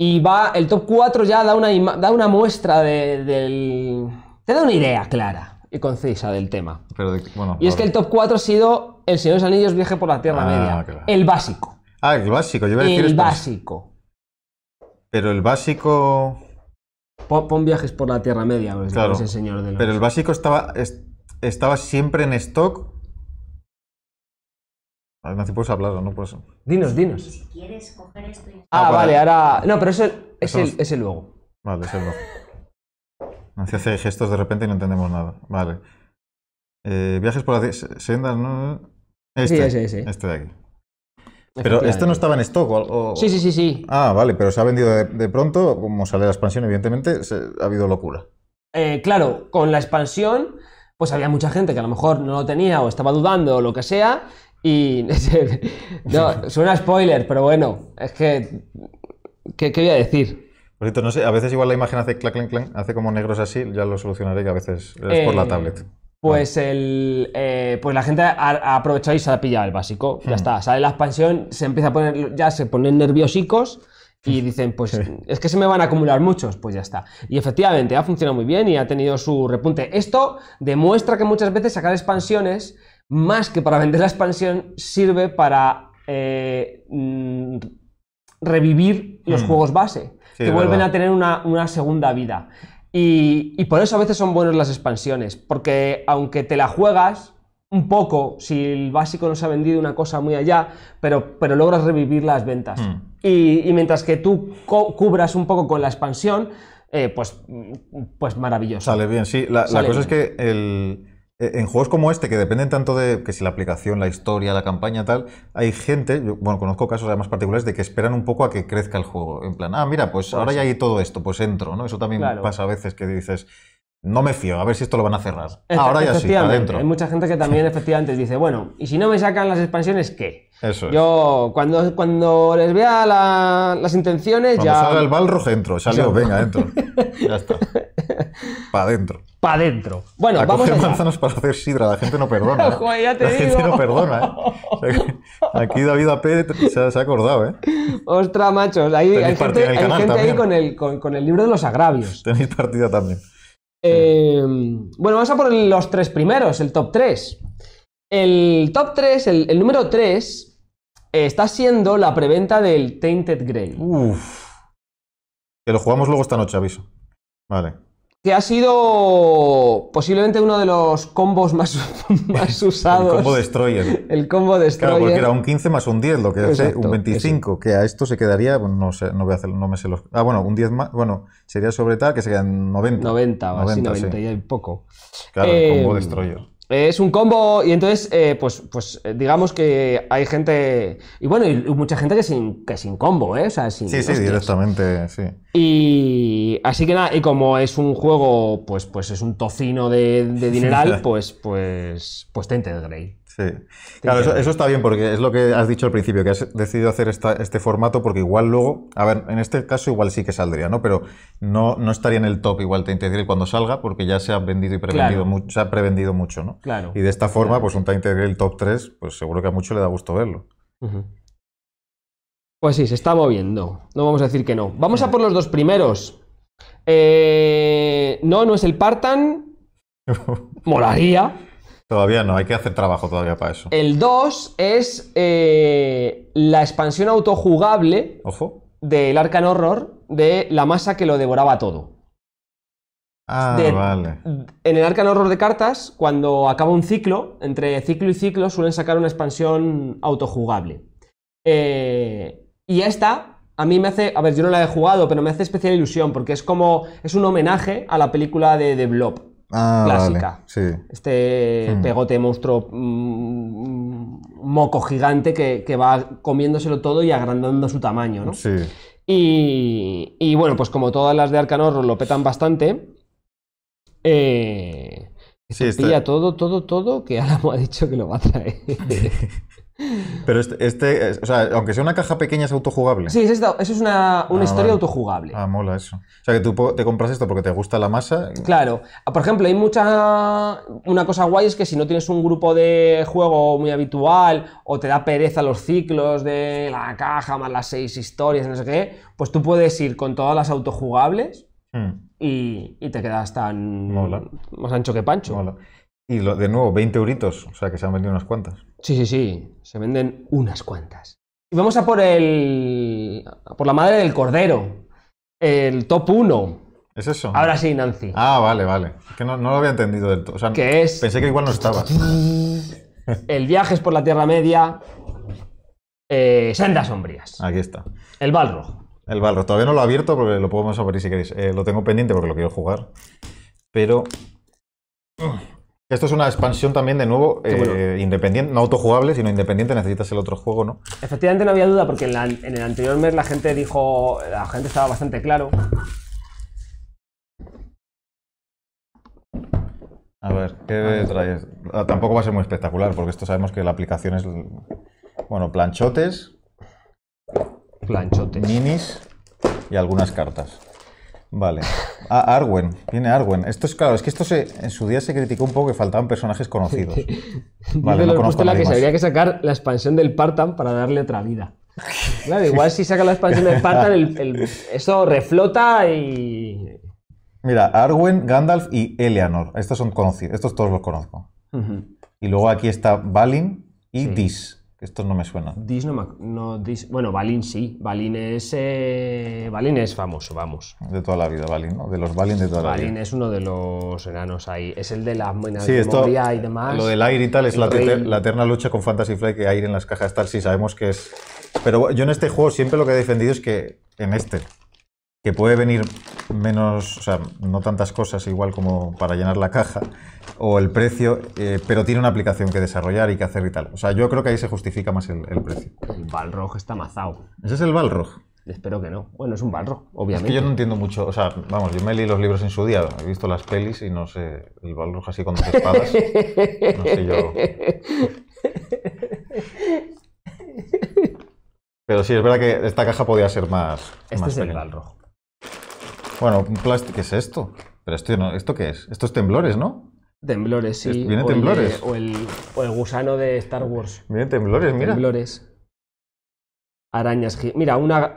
Y va, el top 4 ya da una, da una muestra del, te da una idea clara y concisa del tema. y es que el top 4 ha sido El Señor de los Anillos Viaje por la Tierra ah, Media. El básico. Ah, el básico. Yo el básico. Pero el básico... Pon, viajes por la Tierra Media, pues, claro. el Señor de los... Pero el básico estaba, estaba siempre en stock. A ver, si puedes hablar no Dinos, dinos. quieres coger esto y... Ah, ah vale, ahora. No, pero eso es, el, es el luego. Vale, es el luego si hace gestos de repente y no entendemos nada. Vale. Eh, viajes por las sendas, ¿no? Este, sí, sí, sí. este de aquí. Este pero este no estaba en stock Sí, sí, sí, sí. Ah, vale, pero se ha vendido de, pronto, como sale la expansión, evidentemente, ha habido locura. Eh, claro, con la expansión, pues había mucha gente que a lo mejor no lo tenía o estaba dudando o lo que sea. Y. [LAUGHS] suena spoiler, pero bueno, es que. ¿Qué, qué voy a decir? no sé, a veces igual la imagen hace clac, hace como negros así, ya lo solucionaré que a veces es por la eh, tablet. Pues, el, eh, pues la gente ha, aprovechado y se ha pillado el básico. Ya hmm. está, sale la expansión, se empieza a poner, ya se ponen nerviosicos y [LAUGHS] dicen, pues es que se me van a acumular muchos, pues ya está. Y efectivamente, ha funcionado muy bien y ha tenido su repunte. Esto demuestra que muchas veces sacar expansiones, más que para vender la expansión, sirve para eh, mm, revivir los mm. juegos base, que vuelven a tener una, segunda vida. Y, por eso a veces son buenas las expansiones, porque aunque te la juegas un poco, si el básico no se ha vendido una cosa muy allá, pero, pero logras revivir las ventas. Mm. Y, mientras que tú cubras un poco con la expansión, eh, pues, pues maravilloso. Sale bien, sí. La, cosa es que el eh, en juegos como este, que dependen tanto de que si la aplicación, la historia, la campaña, tal, hay gente, bueno, conozco casos además particulares de que esperan un poco a que crezca el juego. En plan, ah, mira, pues, ahora ya hay todo esto, pues entro, ¿no? Eso también pasa a veces que dices, no me fío, a ver si esto lo van a cerrar. Ah, ahora ya sí, adentro. Hay mucha gente que también [LAUGHS] efectivamente dice, bueno, y si no me sacan las expansiones, ¿qué? Eso es. Yo, cuando, cuando les vea las intenciones, ya. Cuando salga el balrog, entro, salió, venga, entro. [LAUGHS] ya está. Para adentro. Para adentro. Bueno, vamos a manzanas para hacer sidra, la gente no perdona. [LAUGHS] la gente no perdona. ¿eh? aquí David AP se, ha acordado. ¿eh? Ostras, machos. Hay, hay gente, ahí con el, con, el libro de los agravios. Tenéis partida también. Eh, bueno, vamos a por los tres primeros, el top 3. El top 3, el, número 3, eh, está siendo la preventa del Tainted Grail. uff Que lo jugamos luego esta noche, aviso. Vale que ha sido posiblemente uno de los combos más, usados. [LAUGHS] el combo Destroyer. El combo Destroyer. Claro, porque era un 15 más un 10, lo que es un 25, que a esto se quedaría, no sé, no hacer, me sé los... Ah, bueno, un 10 más, bueno, sería sobre tal que se quedan 90. 90, 90 así 90 y hay poco. Claro, el combo eh, Destroyer. Es un combo y entonces, eh, pues, pues eh, digamos que hay gente, y bueno, y mucha gente que sin, que sin combo, ¿eh? O sea, sin, sí, sí, directamente, sí. Y así que nada, y como es un juego, pues, pues es un tocino de, de [LAUGHS] dineral, pues, pues, pues, te Sí, claro, eso, está bien porque es lo que has dicho al principio, que has decidido hacer este formato porque igual luego, a ver, en este caso igual sí que saldría, ¿no? Pero no, no estaría en el top igual te Grill cuando salga porque ya se ha vendido y prevendido, mucho, se ha prevendido mucho, ¿no? Claro. Y de esta forma, pues un Tainted Grill top 3, pues seguro que a mucho le da gusto verlo. Pues sí, se está moviendo, no vamos a decir que no. Vamos a por los dos primeros. Eh, no, no es el Partan. [LAUGHS] Molaría. Todavía no, hay que hacer trabajo todavía para eso. El 2 es eh, la expansión autojugable del Arcan Horror de la masa que lo devoraba todo. Ah, vale. En el Arcan Horror de cartas, cuando acaba un ciclo, entre ciclo y ciclo suelen sacar una expansión autojugable. Eh, y esta a mí me hace, a ver, yo no la he jugado, pero me hace especial ilusión porque es como, es un homenaje a la película de The Blob. Ah, clásica. Este hmm. pegote monstruo mm, mm, moco gigante que, va comiéndoselo todo y agrandando su tamaño, ¿no? Y, bueno, pues como todas las de Arcanor lo petan bastante. Eh, pilla todo, todo, todo, que Álamo ha dicho que lo va a traer. [LAUGHS] [LAUGHS] Pero este, este o sea, aunque sea una caja pequeña, es autojugable. Sí, eso es, una, ah, historia autojugable. Ah, mola eso. O sea, que tú te compras esto porque te gusta la masa. Claro. Ah, por ejemplo, hay mucha. Una cosa guay es que si no tienes un grupo de juego muy habitual o te da pereza los ciclos de la caja más las seis historias, no sé qué, pues tú puedes ir con todas las autojugables hmm. y, te quedas tan. Más ancho que pancho. Y lo, de nuevo, 20 euritos, o sea que se han vendido unas cuantas. Sí, sí, sí, se venden unas cuantas. Y vamos a por el. por la madre del cordero. El top 1. ¿Es eso? Ahora sí, Nancy. Ah, vale, vale. que no, lo había entendido del todo. O es. Pensé que igual no estaba. [LAUGHS] el viaje es por la Tierra Media. Eh, sendas sombrías. Aquí está. El balro. El balro. Todavía no lo he abierto porque lo podemos abrir si queréis. Eh, lo tengo pendiente porque lo quiero jugar. Pero. Esto es una expansión también, de nuevo, eh, independiente, no autojugable, sino independiente, necesitas el otro juego, ¿no? Efectivamente no había duda, porque en, el anterior mes la gente dijo, la gente estaba bastante claro. A ver, ¿qué traes? Ah, tampoco va a ser muy espectacular, porque esto sabemos que la aplicación es, bueno, planchotes, planchotes, minis y algunas cartas. Vale. Ah, Arwen, viene Arwen. Esto es claro, es que esto se, en su día se criticó un poco que faltaban personajes conocidos. Vale, no conozco la que se habría que sacar la expansión del Partan para darle otra vida. Claro, igual si saca la expansión del Partan, eso reflota y. Mira, Arwen, Gandalf y Eleanor. Estos son conocidos, estos todos los conozco. Y luego aquí está Balin y Dis esto no me suena no, bueno, Balin sí. Balin es, eh, es famoso, vamos. De toda la vida, Balin, ¿no? De los Balins de toda la Balin es uno de los enanos ahí. Es el de la buena Sí, esto, y demás. lo del aire y tal, es la, eterna lucha con Fantasy Flight, que aire en las cajas tal, sí sabemos que es... Pero yo en este juego siempre lo que he defendido es que, en este, que puede venir menos, o sea, no tantas cosas igual como para llenar la caja o el precio, eh, pero tiene una aplicación que desarrollar y que hacer y tal. O sea, yo creo que ahí se justifica más el, precio. El Balrog está mazao. ¿Ese es el Balrog? Espero que no. Bueno, es un Balrog, obviamente. Es que yo no entiendo mucho, o sea, vamos, yo me leí los libros en su día, he visto las pelis y no sé, el Balrog así con dos espadas, no sé yo... [LAUGHS] Pero sí, es verdad que esta caja podía ser más. Este más es el bueno, plástico, ¿qué es esto? Pero esto, no, ¿esto qué es? Estos temblores, ¿no? Temblores, sí. Viene temblores. El, o, el, gusano de Star Wars. Viene temblores, mira. Temblores. Arañas. Mira, una,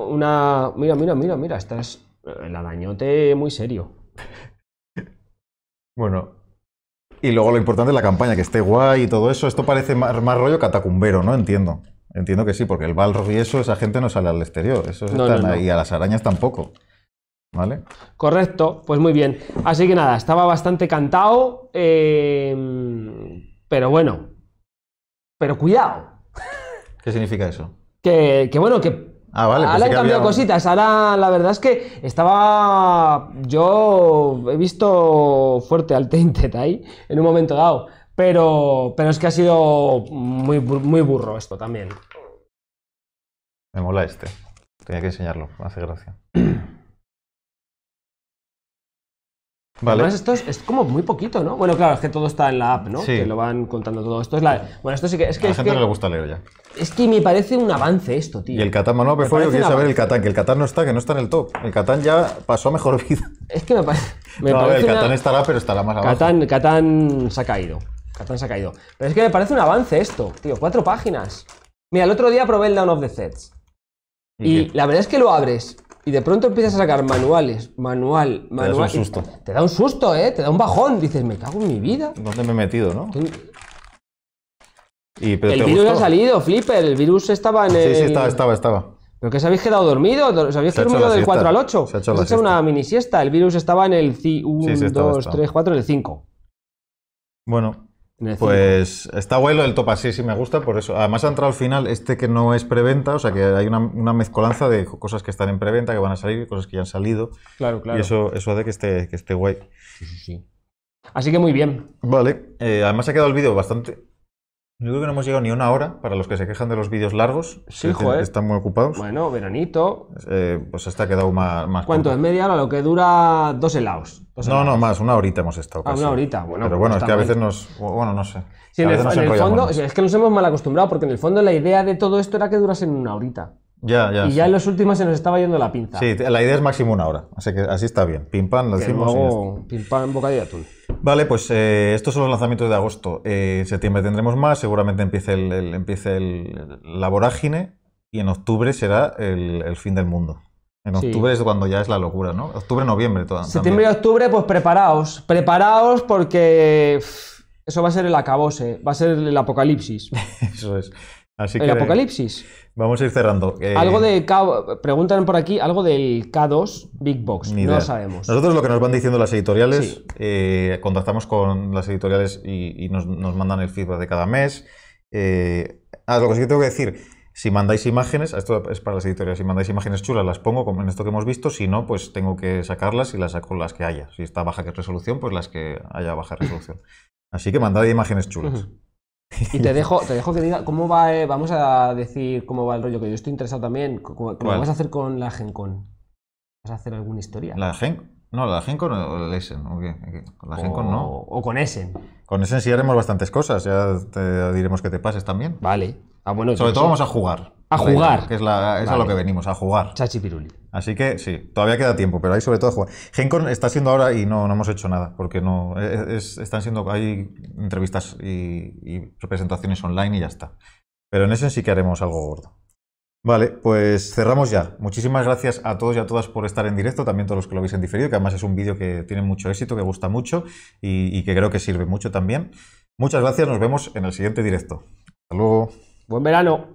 Mira, mira, mira, mira. estás es. Eh, el arañote muy serio. [LAUGHS] bueno. Y luego lo importante es la campaña, que esté guay y todo eso. Esto parece más, rollo catacumbero, ¿no? Entiendo. Entiendo que sí, porque el balro y eso, esa gente no sale al exterior. eso a las arañas tampoco. ¿Vale? Correcto, pues muy bien. Así que nada, estaba bastante cantado, em, pero bueno. Pero cuidado. [LAUGHS] ¿Qué significa eso? Que, bueno, que. Ah, vale. Ahora han cambiado cositas. Ahora la verdad es que estaba. Yo he visto fuerte al Tainted ahí en un momento dado. Pero, pero es que ha sido muy, muy burro esto también. Me mola este. Tenía que enseñarlo. Me hace gracia. [CLEARS THROAT] Además, esto es, como muy poquito, ¿no? Bueno, claro, es que todo está en la app, ¿no? Sí. Que lo van contando todo. Esto es la. Bueno, esto sí que. Es que a la gente le gusta leer ya. Es que me parece un avance esto, tío. Y el Catán, Manuel Peforio quiere saber el Catán, que el Catán no está, que no está en el top. El Catán ya pasó a mejor vida. Es que me, no, parece. el Catán estará, pero estará más abajo. Catán, se ha caído. Catán se ha caído. Pero es que me parece un avance esto, tío. Cuatro páginas. Mira, el otro día probé el Down of the Sets. y la verdad es que lo abres y de pronto empiezas a sacar manuales, manual, manual. Te da un susto. Te da un susto, ¿eh? Te da un bajón. Dices, me cago en mi vida. ¿Dónde me he metido, no? ¿Y, pero el virus ha salido, Flipper. El virus estaba en el... Sí, sí, estaba, estaba, estaba. ¿Pero qué os habéis quedado dormido? ¿Os habéis dormido del 4 al 8? Se ha hecho, la Se ha hecho una mini siesta. El virus estaba en el 1, 2, 3, 4, el 5. Bueno, pues está guay lo del top así, sí me gusta, por eso. Además ha entrado al final este que no es preventa, o sea que hay una, mezcolanza de cosas que están en preventa, que van a salir, cosas que ya han salido. Claro, claro. Y eso, eso hace que esté, que esté guay. Sí, sí, sí. Así que muy bien. Vale. Eh, además ha quedado el vídeo bastante yo creo que no hemos llegado ni una hora para los que se quejan de los vídeos largos. Sí, que joder. Están muy ocupados. Bueno, veranito. Eh, pues hasta ha quedado más. ¿Cuánto? ¿Es media hora? Lo que dura dos helados. no, no, más. Una horita hemos estado. Ah, una horita. Bueno, pero pues bueno, es que a veces nos. Bueno, no sé. Sí, en, el, fondo, es que nos hemos mal acostumbrado porque en el fondo la idea de todo esto era que durasen una horita. Ya, ya. Y ya en las últimas se nos estaba yendo la pinza. Sí, la idea es máximo una hora. Así que así está bien. Pim pam, lo decimos. Luego, pim pam, bocadillo de atún. Vale, pues eh, estos son los lanzamientos de agosto. Eh, en septiembre tendremos más, seguramente empiece, el, empiece el, la vorágine y en octubre será el, fin del mundo. En octubre es cuando ya es la locura, ¿no? Octubre, noviembre toda, Septiembre y octubre, pues preparaos. Preparaos porque eso va a ser el acabose, va a ser el apocalipsis. [LAUGHS] eso es. Así el que apocalipsis. Vamos a ir cerrando. Eh, algo de preguntan por aquí algo del K2 Big Box. no sabemos. Nosotros lo que nos van diciendo las editoriales, eh, contactamos con las editoriales y, nos, mandan el feedback de cada mes. Eh, ah, lo que sí que tengo que decir, si mandáis imágenes, esto es para las editoriales, si mandáis imágenes chulas las pongo en esto que hemos visto, si no, pues tengo que sacarlas y las saco las que haya. Si está baja resolución, pues las que haya baja resolución. Así que mandad imágenes chulas. Y te dejo, te dejo que diga cómo va, eh, vamos a decir cómo va el rollo, que yo estoy interesado también. ¿Cómo, vamos vas a hacer con la GenCon? ¿Vas a hacer alguna historia? ¿La Gen? No, la GenCon o el Essen. ¿o La GenCon no. O con Essen. Con Essen sí haremos bastantes cosas, ya te diremos que te pases también. Vale. Ah, Sobre todo vamos a jugar. A jugar. que es, a lo que venimos, a jugar. Chachi Piruli. Así que sí, todavía queda tiempo, pero hay sobre todo a jugar. Gencon está siendo ahora y no, no hemos hecho nada, porque no e, e, están siendo. Hay entrevistas y, presentaciones online y ya está. Pero en ese sí que haremos algo gordo. Vale, pues cerramos ya. Muchísimas gracias a todos y a todas por estar en directo, también todos los que lo habéis en diferido, que además es un vídeo que tiene mucho éxito, que gusta mucho y, y, que creo que sirve mucho también. Muchas gracias, nos vemos en el siguiente directo. Hasta luego. Buen verano.